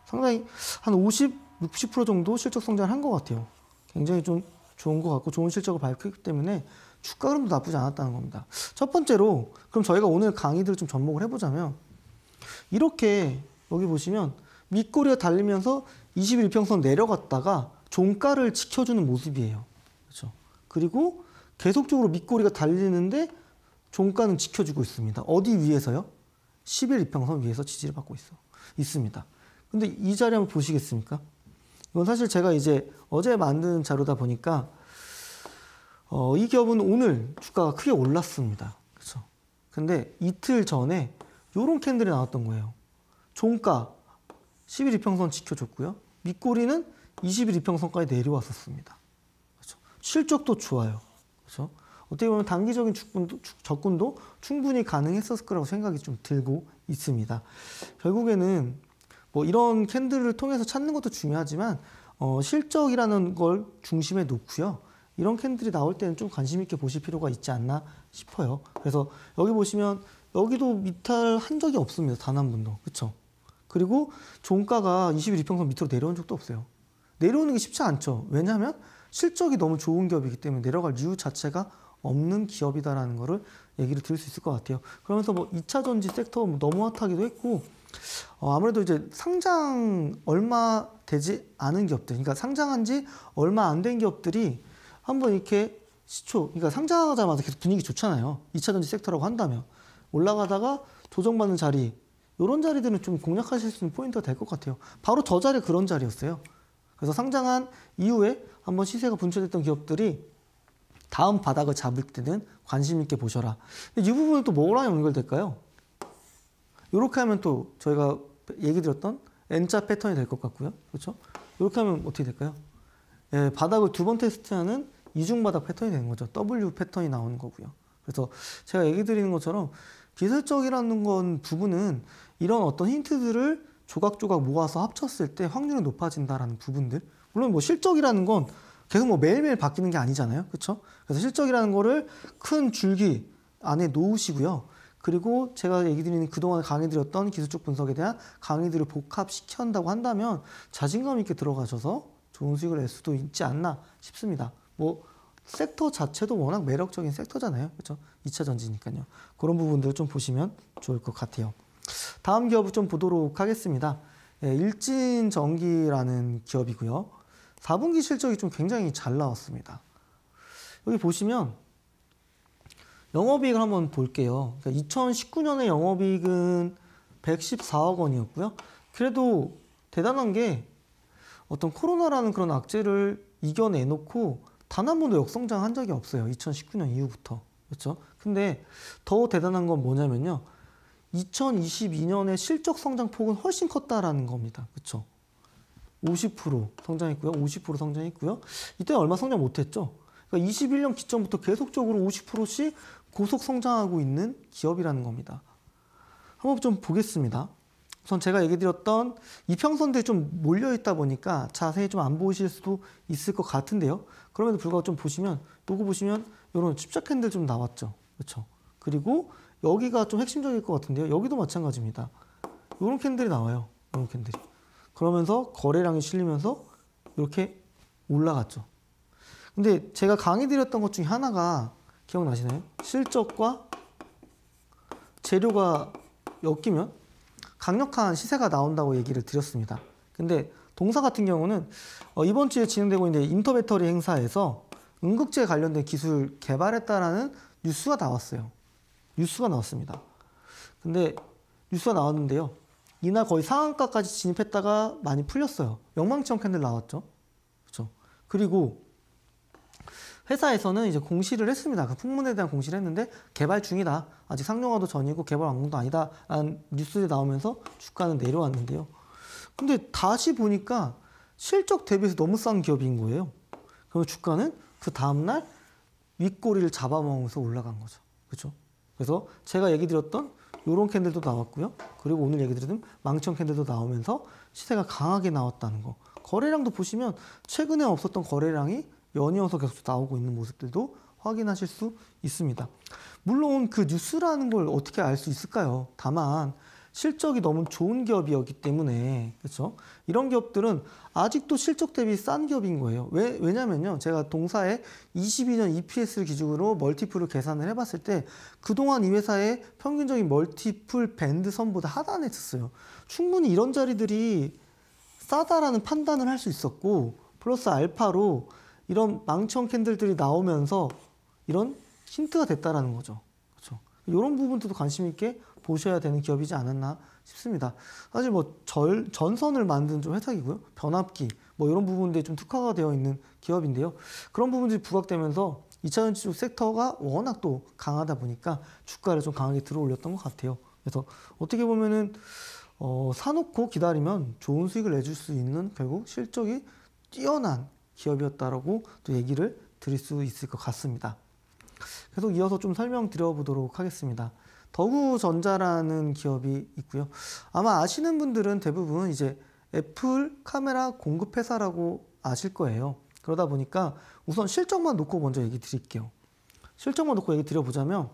상당히 한 50, 60% 정도 실적 성장을 한 것 같아요. 굉장히 좀 좋은 것 같고 좋은 실적을 밝혔기 때문에 주가 흐름도 나쁘지 않았다는 겁니다. 첫 번째로 그럼 저희가 오늘 강의들을 좀 접목을 해보자면 이렇게 여기 보시면 밑꼬리가 달리면서 21평선 내려갔다가 종가를 지켜주는 모습이에요. 그렇죠? 그리고 계속적으로 밑꼬리가 달리는데 종가는 지켜주고 있습니다. 어디 위에서요? 11이평선 위에서 지지를 받고 있어, 있습니다. 근데 이 자료 한번 보시겠습니까? 이건 사실 제가 이제 어제 만든 자료다 보니까 어, 이 기업은 오늘 주가가 크게 올랐습니다. 그렇죠? 근데 이틀 전에 요런 캔들이 나왔던 거예요. 종가 11일 평선 지켜줬고요. 밑꼬리는 2 1일 이평선까지 내려왔었습니다. 그렇죠? 실적도 좋아요. 그렇죠? 어떻게 보면 단기적인 주권도, 접근도 충분히 가능했었을 거라고 생각이 좀 들고 있습니다. 결국에는 뭐 이런 캔들을 통해서 찾는 것도 중요하지만 어, 실적이라는 걸 중심에 놓고요. 이런 캔들이 나올 때는 좀 관심 있게 보실 필요가 있지 않나 싶어요. 그래서 여기 보시면 여기도 미탈한 적이 없습니다. 단 한 번도. 그렇죠? 그리고 종가가 21평선 밑으로 내려온 적도 없어요. 내려오는 게 쉽지 않죠. 왜냐하면 실적이 너무 좋은 기업이기 때문에 내려갈 이유 자체가 없는 기업이다라는 거를 얘기를 드릴 수 있을 것 같아요. 그러면서 뭐 2차 전지 섹터 뭐 너무 핫하기도 했고 어, 아무래도 이제 상장 얼마 되지 않은 기업들, 그러니까 상장한 지 얼마 안 된 기업들이 한번 이렇게 시초, 그러니까 상장하자마자 계속 분위기 좋잖아요. 2차 전지 섹터라고 한다면. 올라가다가 조정받는 자리, 이런 자리들은 좀 공략하실 수 있는 포인트가 될 것 같아요. 바로 저 자리 그런 자리였어요. 그래서 상장한 이후에 한번 시세가 분출됐던 기업들이 다음 바닥을 잡을 때는 관심 있게 보셔라. 이 부분은 또 뭐랑 연결될까요? 이렇게 하면 또 저희가 얘기 드렸던 N자 패턴이 될 것 같고요. 그렇죠? 이렇게 하면 어떻게 될까요? 예, 바닥을 두 번 테스트하는 이중 바닥 패턴이 되는 거죠. W 패턴이 나오는 거고요. 그래서 제가 얘기 드리는 것처럼 기술적이라는 건 부분은 이런 어떤 힌트들을 조각조각 모아서 합쳤을 때 확률이 높아진다라는 부분들 물론 뭐 실적이라는 건 계속 뭐 매일매일 바뀌는 게 아니잖아요. 그렇죠? 그래서 실적이라는 거를 큰 줄기 안에 놓으시고요. 그리고 제가 얘기 드리는 그동안 강의 드렸던 기술적 분석에 대한 강의들을 복합시켜 한다고 한다면 자신감 있게 들어가셔서 좋은 수익을 낼 수도 있지 않나 싶습니다. 뭐 섹터 자체도 워낙 매력적인 섹터잖아요. 그렇죠? 2차 전지니까요. 그런 부분들 을좀 보시면 좋을 것 같아요. 다음 기업을 좀 보도록 하겠습니다. 예, 일진전기라는 기업이고요. 4분기 실적이 좀 굉장히 잘 나왔습니다. 여기 보시면 영업이익을 한번 볼게요. 그러니까 2019년에 영업이익은 114억 원이었고요. 그래도 대단한 게 어떤 코로나라는 그런 악재를 이겨내놓고 단 한 번도 역성장한 적이 없어요. 2019년 이후부터. 그렇죠? 근데 더 대단한 건 뭐냐면요. 2022년에 실적 성장 폭은 훨씬 컸다라는 겁니다. 그렇죠? 50% 성장했고요. 50% 성장했고요. 이때 얼마 성장 못했죠? 그러니까 21년 기점부터 계속적으로 50%씩 고속 성장하고 있는 기업이라는 겁니다. 한번 좀 보겠습니다. 우선 제가 얘기 드렸던 이평선들이 좀 몰려 있다 보니까 자세히 좀 안 보이실 수도 있을 것 같은데요. 그럼에도 불구하고 좀 보시면 요거 보시면 이런 십자캔들 좀 나왔죠. 그렇죠? 그리고 여기가 좀 핵심적일 것 같은데요. 여기도 마찬가지입니다. 요런 캔들이 나와요. 요런 캔들이. 그러면서 거래량이 실리면서 이렇게 올라갔죠. 근데 제가 강의 드렸던 것 중에 하나가 기억나시나요? 실적과 재료가 엮이면 강력한 시세가 나온다고 얘기를 드렸습니다. 근데 동사 같은 경우는 어, 이번 주에 진행되고 있는 인터배터리 행사에서 응급제 관련된 기술 개발했다라는 뉴스가 나왔어요. 뉴스가 나왔습니다. 근데 뉴스가 나왔는데요. 이날 거의 상한가까지 진입했다가 많이 풀렸어요. 영망치형 캔들 나왔죠. 그렇죠. 그리고 회사에서는 이제 공시를 했습니다. 그 풍문에 대한 공시를 했는데 개발 중이다. 아직 상용화도 전이고 개발 완공도 아니다. 라는 뉴스에 나오면서 주가는 내려왔는데요. 근데 다시 보니까 실적 대비해서 너무 싼 기업인 거예요. 그럼 주가는 그 다음날 윗꼬리를 잡아먹으면서 올라간 거죠. 그렇죠? 그래서 제가 얘기 드렸던 요런 캔들도 나왔고요. 그리고 오늘 얘기 드렸던 망청 캔들도 나오면서 시세가 강하게 나왔다는 거. 거래량도 보시면 최근에 없었던 거래량이 연이어서 계속 나오고 있는 모습들도 확인하실 수 있습니다. 물론 그 뉴스라는 걸 어떻게 알 수 있을까요? 다만 실적이 너무 좋은 기업이었기 때문에 그렇죠. 이런 기업들은 아직도 실적 대비 싼 기업인 거예요. 왜 왜냐면요. 제가 동사에 22년 EPS를 기준으로 멀티플을 계산을 해봤을 때 그동안 이 회사의 평균적인 멀티플 밴드 선보다 하단에 있었어요. 충분히 이런 자리들이 싸다라는 판단을 할 수 있었고 플러스 알파로 이런 망청 캔들들이 나오면서 이런 힌트가 됐다라는 거죠. 그렇죠. 이런 부분들도 관심 있게 보셔야 되는 기업이지 않았나 싶습니다. 사실 뭐 절, 전선을 만든 좀 회사이고요. 변압기 뭐 이런 부분들이 좀 특화가 되어 있는 기업인데요. 그런 부분들이 부각되면서 2차 전지주 섹터가 워낙 또 강하다 보니까 주가를 좀 강하게 들어올렸던 것 같아요. 그래서 어떻게 보면은 어, 사놓고 기다리면 좋은 수익을 내줄 수 있는 결국 실적이 뛰어난 기업이었다라고 또 얘기를 드릴 수 있을 것 같습니다. 계속 이어서 좀 설명드려 보도록 하겠습니다. 더구전자라는 기업이 있고요. 아마 아시는 분들은 대부분 이제 애플 카메라 공급회사라고 아실 거예요. 그러다 보니까 우선 실적만 놓고 먼저 얘기 드릴게요. 실적만 놓고 얘기 드려보자면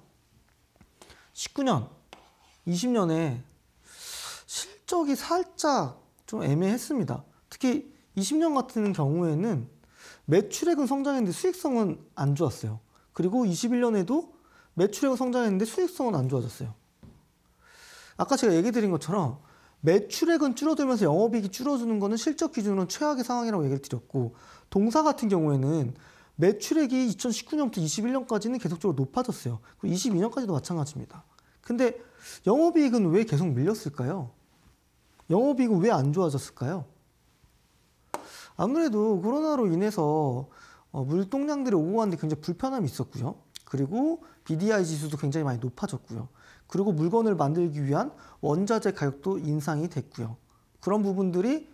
19년, 20년에 실적이 살짝 좀 애매했습니다. 특히 20년 같은 경우에는 매출액은 성장했는데 수익성은 안 좋았어요. 그리고 21년에도 매출액은 성장했는데 수익성은 안 좋아졌어요. 아까 제가 얘기 드린 것처럼 매출액은 줄어들면서 영업이익이 줄어드는 것은 실적 기준으로는 최악의 상황이라고 얘기를 드렸고 동사 같은 경우에는 매출액이 2019년부터 21년까지는 계속적으로 높아졌어요. 그리고 22년까지도 마찬가지입니다. 근데 영업이익은 왜 계속 밀렸을까요? 영업이익은 왜 안 좋아졌을까요? 아무래도 코로나로 인해서 어, 물동량들이 오고 가는데 굉장히 불편함이 있었고요. 그리고 BDI 지수도 굉장히 많이 높아졌고요. 그리고 물건을 만들기 위한 원자재 가격도 인상이 됐고요. 그런 부분들이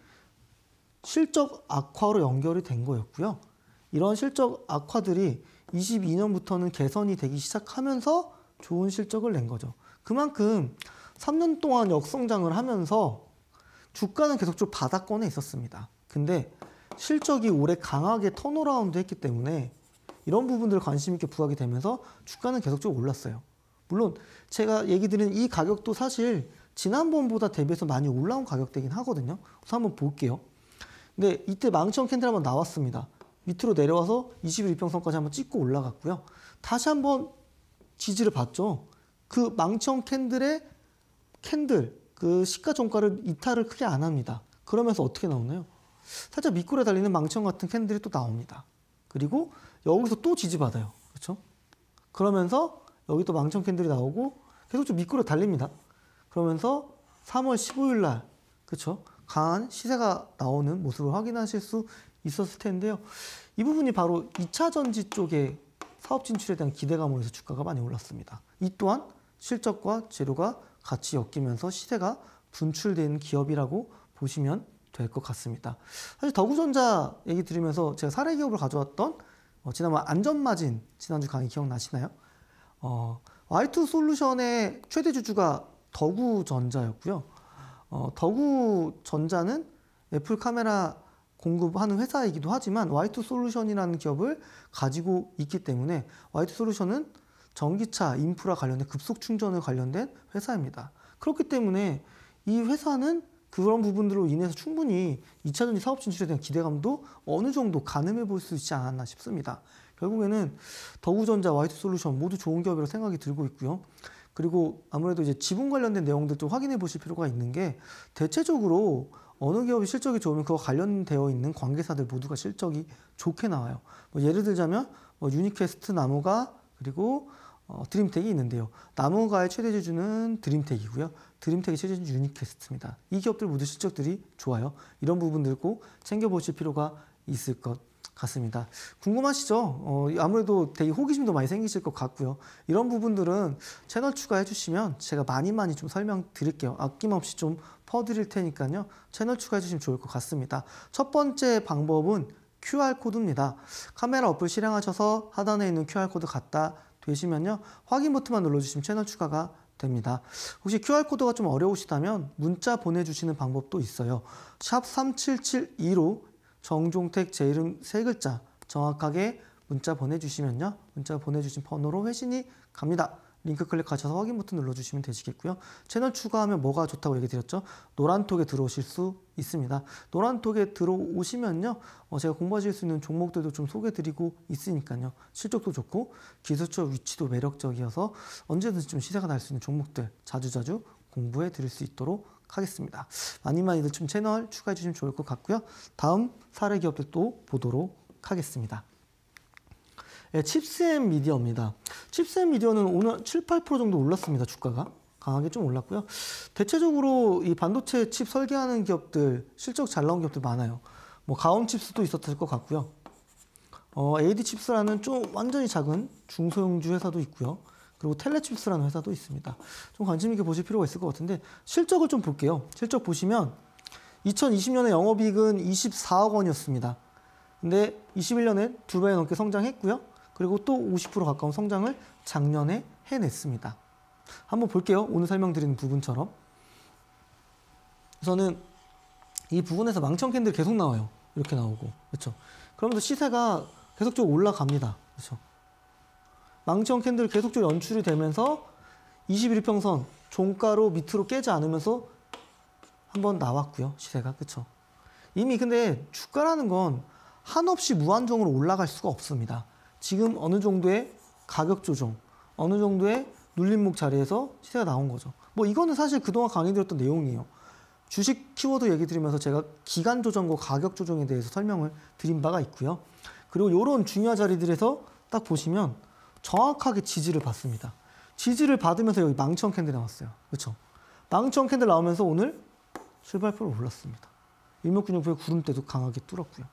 실적 악화로 연결이 된 거였고요. 이런 실적 악화들이 22년부터는 개선이 되기 시작하면서 좋은 실적을 낸 거죠. 그만큼 3년 동안 역성장을 하면서 주가는 계속적으로 바닥권에 있었습니다. 근데 실적이 올해 강하게 턴어라운드 했기 때문에 이런 부분들을 관심 있게 부각이 되면서 주가는 계속적으로 올랐어요. 물론 제가 얘기 드린 이 가격도 사실 지난번보다 대비해서 많이 올라온 가격대긴 하거든요. 그래서 한번 볼게요. 근데 이때 망치형 캔들 한번 나왔습니다. 밑으로 내려와서 2 1일평선까지 한번 찍고 올라갔고요. 다시 한번 지지를 봤죠그 망치형 캔들의 캔들, 그 시가총가를 이탈을 크게 안 합니다. 그러면서 어떻게 나오나요? 살짝 미끄러 달리는 망청 같은 캔들이 또 나옵니다. 그리고 여기서 또 지지받아요. 그렇죠? 그러면서 여기 또 망청 캔들이 나오고 계속 좀 미끄러 달립니다. 그러면서 3월 15일 날 그렇죠? 강한 시세가 나오는 모습을 확인하실 수 있었을 텐데요. 이 부분이 바로 2차 전지 쪽에 사업 진출에 대한 기대감으로 해서 주가가 많이 올랐습니다. 이 또한 실적과 재료가 같이 엮이면서 시세가 분출된 기업이라고 보시면 될것 같습니다. 사실 더구전자 얘기 들으면서 제가 사례 기업을 가져왔던 어, 지난번 안전마진 지난주 강의 기억나시나요? 어, Y2 솔루션의 최대 주주가 더구전자였고요. 어, 더구전자는 애플 카메라 공급하는 회사이기도 하지만 Y2 솔루션이라는 기업을 가지고 있기 때문에 Y2 솔루션은 전기차, 인프라 관련된 급속 충전에 관련된 회사입니다. 그렇기 때문에 이 회사는 그런 부분들로 인해서 충분히 2차전지 사업 진출에 대한 기대감도 어느 정도 가늠해 볼 수 있지 않았나 싶습니다. 결국에는 더우전자, 와이트솔루션 모두 좋은 기업이라고 생각이 들고 있고요. 그리고 아무래도 이제 지분 관련된 내용들도 확인해 보실 필요가 있는 게 대체적으로 어느 기업이 실적이 좋으면 그와 관련되어 있는 관계사들 모두가 실적이 좋게 나와요. 뭐 예를 들자면 뭐 유니퀘스트 나무가 그리고 어, 드림텍이 있는데요. 나무가의 최대 주주는 드림텍이고요. 드림텍이 실진 유니퀘스트입니다. 이 기업들 모두 실적들이 좋아요. 이런 부분들 꼭 챙겨보실 필요가 있을 것 같습니다. 궁금하시죠? 어, 아무래도 되게 호기심도 많이 생기실 것 같고요. 이런 부분들은 채널 추가해 주시면 제가 많이 많이 좀 설명드릴게요. 아낌없이 좀 퍼드릴 테니까요. 채널 추가해 주시면 좋을 것 같습니다. 첫 번째 방법은 QR코드입니다. 카메라 어플 실행하셔서 하단에 있는 QR코드 갖다 되시면요. 확인 버튼만 눌러주시면 채널 추가가 됩니다. 혹시 QR코드가 좀 어려우시다면 문자 보내주시는 방법도 있어요. 샵 3772로 정종택 제 이름 세 글자 정확하게 문자 보내주시면요. 문자 보내주신 번호로 회신이 갑니다. 링크 클릭하셔서 확인 버튼 눌러주시면 되시겠고요. 채널 추가하면 뭐가 좋다고 얘기 드렸죠? 노란톡에 들어오실 수 있습니다. 노란톡에 들어오시면요. 어, 제가 공부하실 수 있는 종목들도 좀 소개드리고 있으니까요. 실적도 좋고 기술적 위치도 매력적이어서 언제든지 좀 시세가 날 수 있는 종목들 자주자주 공부해 드릴 수 있도록 하겠습니다. 많이 많이들 좀 채널 추가해 주시면 좋을 것 같고요. 다음 사례 기업들또 보도록 하겠습니다. 예, 칩스앤 미디어입니다. 칩스앤 미디어는 오늘 7, 8% 정도 올랐습니다. 주가가. 강하게 좀 올랐고요. 대체적으로 이 반도체 칩 설계하는 기업들, 실적 잘 나온 기업들 많아요. 뭐 가온 칩스도 있었을 것 같고요. 어, AD 칩스라는 좀 완전히 작은 중소형주 회사도 있고요. 그리고 텔레칩스라는 회사도 있습니다. 좀 관심 있게 보실 필요가 있을 것 같은데 실적을 좀 볼게요. 실적 보시면 2020년에 영업이익은 24억 원이었습니다. 근데 21년에 두 배 넘게 성장했고요. 그리고 또 50% 가까운 성장을 작년에 해냈습니다. 한번 볼게요. 오늘 설명드린 부분처럼. 우선은 이 부분에서 망청 캔들 계속 나와요. 이렇게 나오고. 그렇죠? 그러면서 시세가 계속적으로 올라갑니다. 그렇죠? 망청 캔들 계속적으로 연출이 되면서 21평선 종가로 밑으로 깨지 않으면서 한번 나왔고요. 시세가. 그렇죠? 이미 근데 주가라는 건 한없이 무한정으로 올라갈 수가 없습니다. 지금 어느 정도의 가격 조정, 어느 정도의 눌림목 자리에서 시세가 나온 거죠. 뭐 이거는 사실 그동안 강의드렸던 내용이에요. 주식 키워드 얘기 드리면서 제가 기간 조정과 가격 조정에 대해서 설명을 드린 바가 있고요. 그리고 이런 중요한 자리들에서 딱 보시면 정확하게 지지를 받습니다. 지지를 받으면서 여기 망청 캔들 나왔어요. 그렇죠? 망청 캔들 나오면서 오늘 7, 8% 올랐습니다. 일목균형부의 구름대도 강하게 뚫었고요.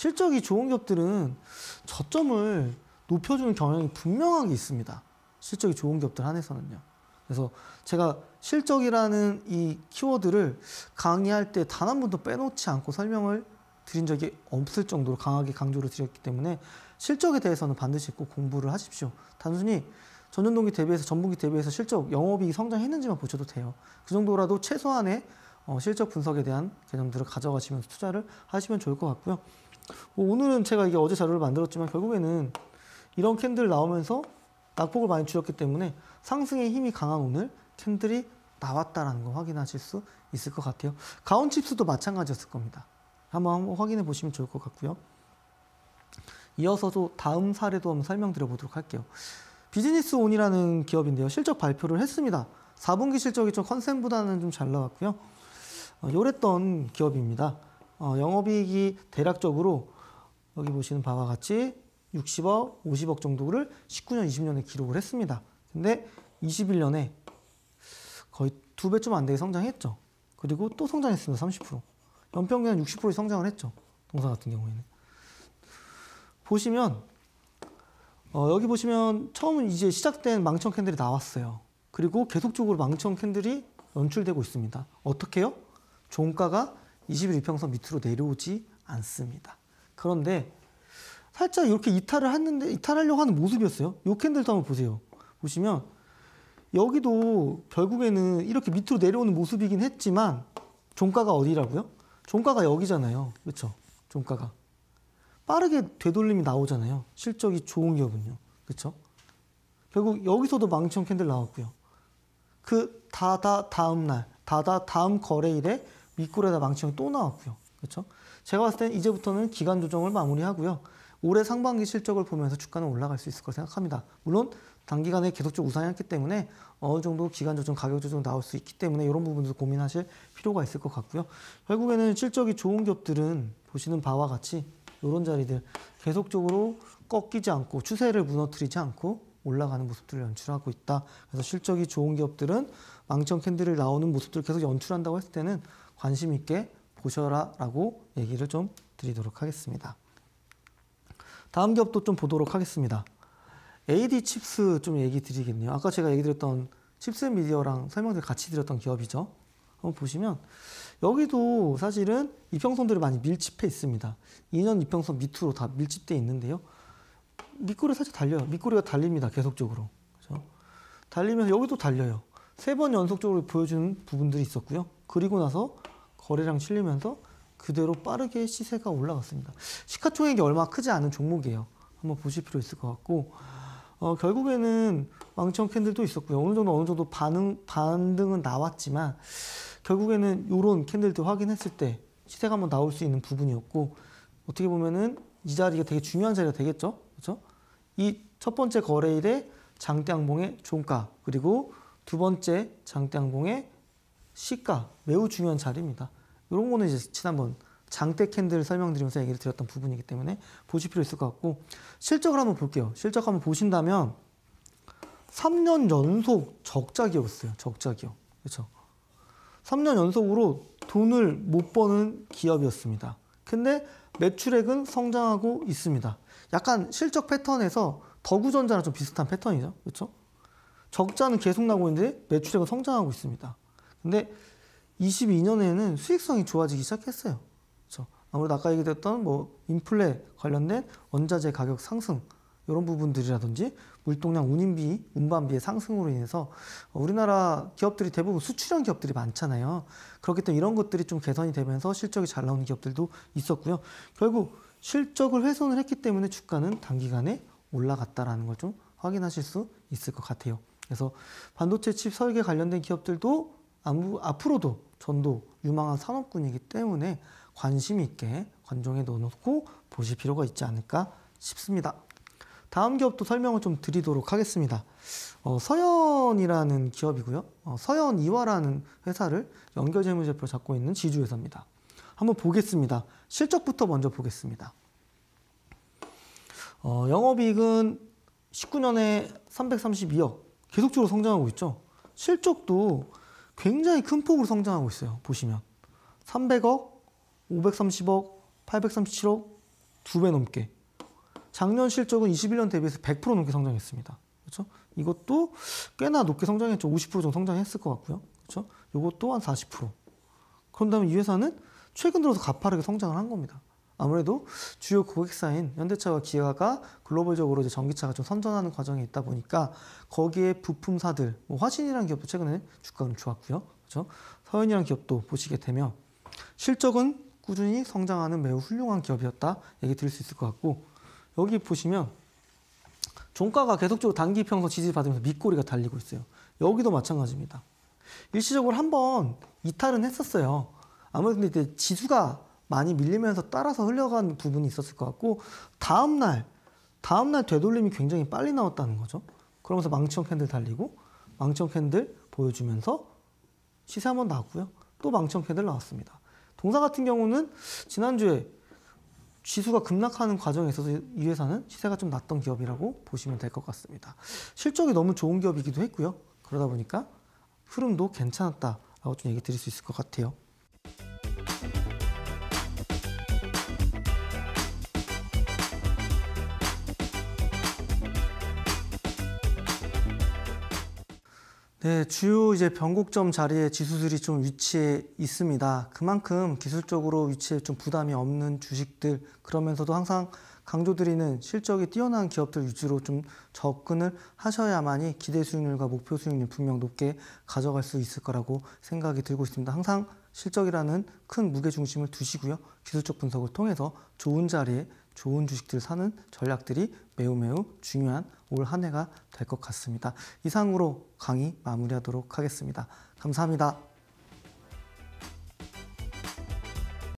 실적이 좋은 기업들은 저점을 높여주는 경향이 분명하게 있습니다. 실적이 좋은 기업들 한해서는요. 그래서 제가 실적이라는 이 키워드를 강의할 때 단 한 번도 빼놓지 않고 설명을 드린 적이 없을 정도로 강하게 강조를 드렸기 때문에 실적에 대해서는 반드시 꼭 공부를 하십시오. 단순히 전년동기 대비해서 전분기 대비해서 실적 영업이익 성장했는지만 보셔도 돼요. 그 정도라도 최소한의 어, 실적 분석에 대한 개념들을 가져가시면서 투자를 하시면 좋을 것 같고요. 뭐 오늘은 제가 이게 어제 자료를 만들었지만 결국에는 이런 캔들 나오면서 낙폭을 많이 줄였기 때문에 상승의 힘이 강한 오늘 캔들이 나왔다라는 거 확인하실 수 있을 것 같아요. 가온 칩스도 마찬가지였을 겁니다. 한번, 한번 확인해 보시면 좋을 것 같고요. 이어서도 다음 사례도 한번 설명드려 보도록 할게요. 비즈니스 온이라는 기업인데요. 실적 발표를 했습니다. 4분기 실적이 좀컨셉보다는좀 잘 나왔고요. 어, 요랬던 기업입니다. 어, 영업이익이 대략적으로 여기 보시는 바와 같이 60억, 50억 정도를 19년, 20년에 기록을 했습니다. 근데 21년에 거의 두 배쯤 안 되게 성장했죠. 그리고 또 성장했습니다. 30%. 연평균 60% 성장을 했죠. 동사 같은 경우에는. 보시면 어, 여기 보시면 처음 이제 시작된 망청 캔들이 나왔어요. 그리고 계속적으로 망청 캔들이 연출되고 있습니다. 어떻게요? 종가가 21 이평선 밑으로 내려오지 않습니다. 그런데 살짝 이렇게 이탈을 했는데 이탈하려고 하는 모습이었어요. 요 캔들도 한번 보세요. 보시면 여기도 결국에는 이렇게 밑으로 내려오는 모습이긴 했지만 종가가 어디라고요? 종가가 여기잖아요. 그렇죠? 종가가. 빠르게 되돌림이 나오잖아요. 실적이 좋은 기업은요. 그렇죠? 결국 여기서도 망치형 캔들 나왔고요. 그 다다 다음 날, 다다 다음 거래일에 윗골에다 망치면또 나왔고요. 그렇죠? 제가 봤을 땐 이제부터는 기간 조정을 마무리하고요. 올해 상반기 실적을 보면서 주가는 올라갈 수 있을 거 생각합니다. 물론 단기간에 계속적 우상이었기 때문에 어느 정도 기간 조정, 가격 조정 나올 수 있기 때문에 이런 부분도 고민하실 필요가 있을 것 같고요. 결국에는 실적이 좋은 기업들은 보시는 바와 같이 이런 자리들 계속적으로 꺾이지 않고 추세를 무너뜨리지 않고 올라가는 모습들을 연출하고 있다. 그래서 실적이 좋은 기업들은 망청 캔들을 나오는 모습들을 계속 연출한다고 했을 때는 관심 있게 보셔라라고 얘기를 좀 드리도록 하겠습니다. 다음 기업도 좀 보도록 하겠습니다. AD 칩스 좀 얘기 드리겠네요. 아까 제가 얘기 드렸던 칩스 미디어랑 설명들 같이 드렸던 기업이죠. 한번 보시면 여기도 사실은 이평선들이 많이 밀집해 있습니다. 2년 이평선 밑으로 다 밀집돼 있는데요. 밑구리 살짝 달려요. 밑구리가 달립니다. 계속적으로. 그렇죠? 달리면서 여기도 달려요. 세 번 연속적으로 보여주는 부분들이 있었고요. 그리고 나서 거래량 실리면서 그대로 빠르게 시세가 올라갔습니다. 시가총액이 얼마 크지 않은 종목이에요. 한번 보실 필요 있을 것 같고 어, 결국에는 왕청 캔들도 있었고요. 어느 정도 어느 정도 반응, 반등은 나왔지만 결국에는 이런 캔들도 확인했을 때 시세가 한번 나올 수 있는 부분이었고 어떻게 보면은 이 자리가 되게 중요한 자리가 되겠죠. 그렇죠? 이 첫 번째 거래일에 장대항봉의 종가 그리고 두 번째 장대항봉의 시가 매우 중요한 자리입니다. 이런 거는 이제 지난번 장대 캔들 을 설명드리면서 얘기를 드렸던 부분이기 때문에 보실 필요 있을 것 같고 실적을 한번 볼게요. 실적 한번 보신다면 3년 연속 적자 기업이었어요. 적자 기업. 그렇죠? 3년 연속으로 돈을 못 버는 기업이었습니다. 근데 매출액은 성장하고 있습니다. 약간 실적 패턴에서 더구전자랑 좀 비슷한 패턴이죠. 그렇죠? 적자는 계속 나고 있는데 매출액은 성장하고 있습니다. 근데 22년에는 수익성이 좋아지기 시작했어요. 그렇죠? 아무래도 아까 얘기했던 뭐 인플레 관련된 원자재 가격 상승 이런 부분들이라든지 물동량 운임비, 운반비의 상승으로 인해서 우리나라 기업들이 대부분 수출형 기업들이 많잖아요. 그렇기 때문에 이런 것들이 좀 개선이 되면서 실적이 잘 나오는 기업들도 있었고요. 결국 실적을 훼손을 했기 때문에 주가는 단기간에 올라갔다라는 걸 좀 확인하실 수 있을 것 같아요. 그래서 반도체 칩 설계 관련된 기업들도 아무, 앞으로도 전도 유망한 산업군이기 때문에 관심 있게 관종에 넣어놓고 보실 필요가 있지 않을까 싶습니다. 다음 기업도 설명을 좀 드리도록 하겠습니다. 어, 서연이라는 기업이고요. 어, 서연 이화라는 회사를 연결재무제표로 잡고 있는 지주회사입니다. 한번 보겠습니다. 실적부터 먼저 보겠습니다. 어, 영업이익은 19년에 332억 계속적으로 성장하고 있죠. 실적도 굉장히 큰 폭으로 성장하고 있어요. 보시면 300억, 530억, 837억 두 배 넘게. 작년 실적은 21년 대비해서 100% 넘게 성장했습니다. 그렇죠? 이것도 꽤나 높게 성장했죠. 50% 정도 성장했을 것 같고요. 그렇죠? 이것 또한 40%. 그런 다음에 이 회사는 최근 들어서 가파르게 성장을 한 겁니다. 아무래도 주요 고객사인 현대차와 기아가 글로벌적으로 이제 전기차가 좀 선전하는 과정이 있다 보니까 거기에 부품사들, 뭐 화신이라는 기업도 최근에 주가는 좋았고요. 그렇죠? 서현이라는 기업도 보시게 되면 실적은 꾸준히 성장하는 매우 훌륭한 기업이었다 얘기 드릴 수 있을 것 같고 여기 보시면 종가가 계속적으로 단기 평선 지지받으면서 밑꼬리가 달리고 있어요. 여기도 마찬가지입니다. 일시적으로 한번 이탈은 했었어요. 아무래도 이제 지수가 많이 밀리면서 따라서 흘려간 부분이 있었을 것 같고 다음 날 다음 날 되돌림이 굉장히 빨리 나왔다는 거죠. 그러면서 망치형 캔들 달리고 망치형 캔들 보여주면서 시세 한번 나왔고요. 또 망치형 캔들 나왔습니다. 동사 같은 경우는 지난주에 지수가 급락하는 과정에 있어서 이 회사는 시세가 좀 낮던 기업이라고 보시면 될 것 같습니다. 실적이 너무 좋은 기업이기도 했고요. 그러다 보니까 흐름도 괜찮았다라고 좀 얘기 드릴 수 있을 것 같아요. 네, 주요 이제 변곡점 자리에 지수들이 좀 위치해 있습니다. 그만큼 기술적으로 위치에 좀 부담이 없는 주식들 그러면서도 항상 강조드리는 실적이 뛰어난 기업들 위주로 좀 접근을 하셔야만이 기대 수익률과 목표 수익률 분명 높게 가져갈 수 있을 거라고 생각이 들고 있습니다. 항상 실적이라는 큰 무게 중심을 두시고요. 기술적 분석을 통해서 좋은 자리에 좋은 주식들 사는 전략들이 매우 매우 중요한 올한 해가 될 것 같습니다. 이상으로 강의 마무리하도록 하겠습니다. 감사합니다.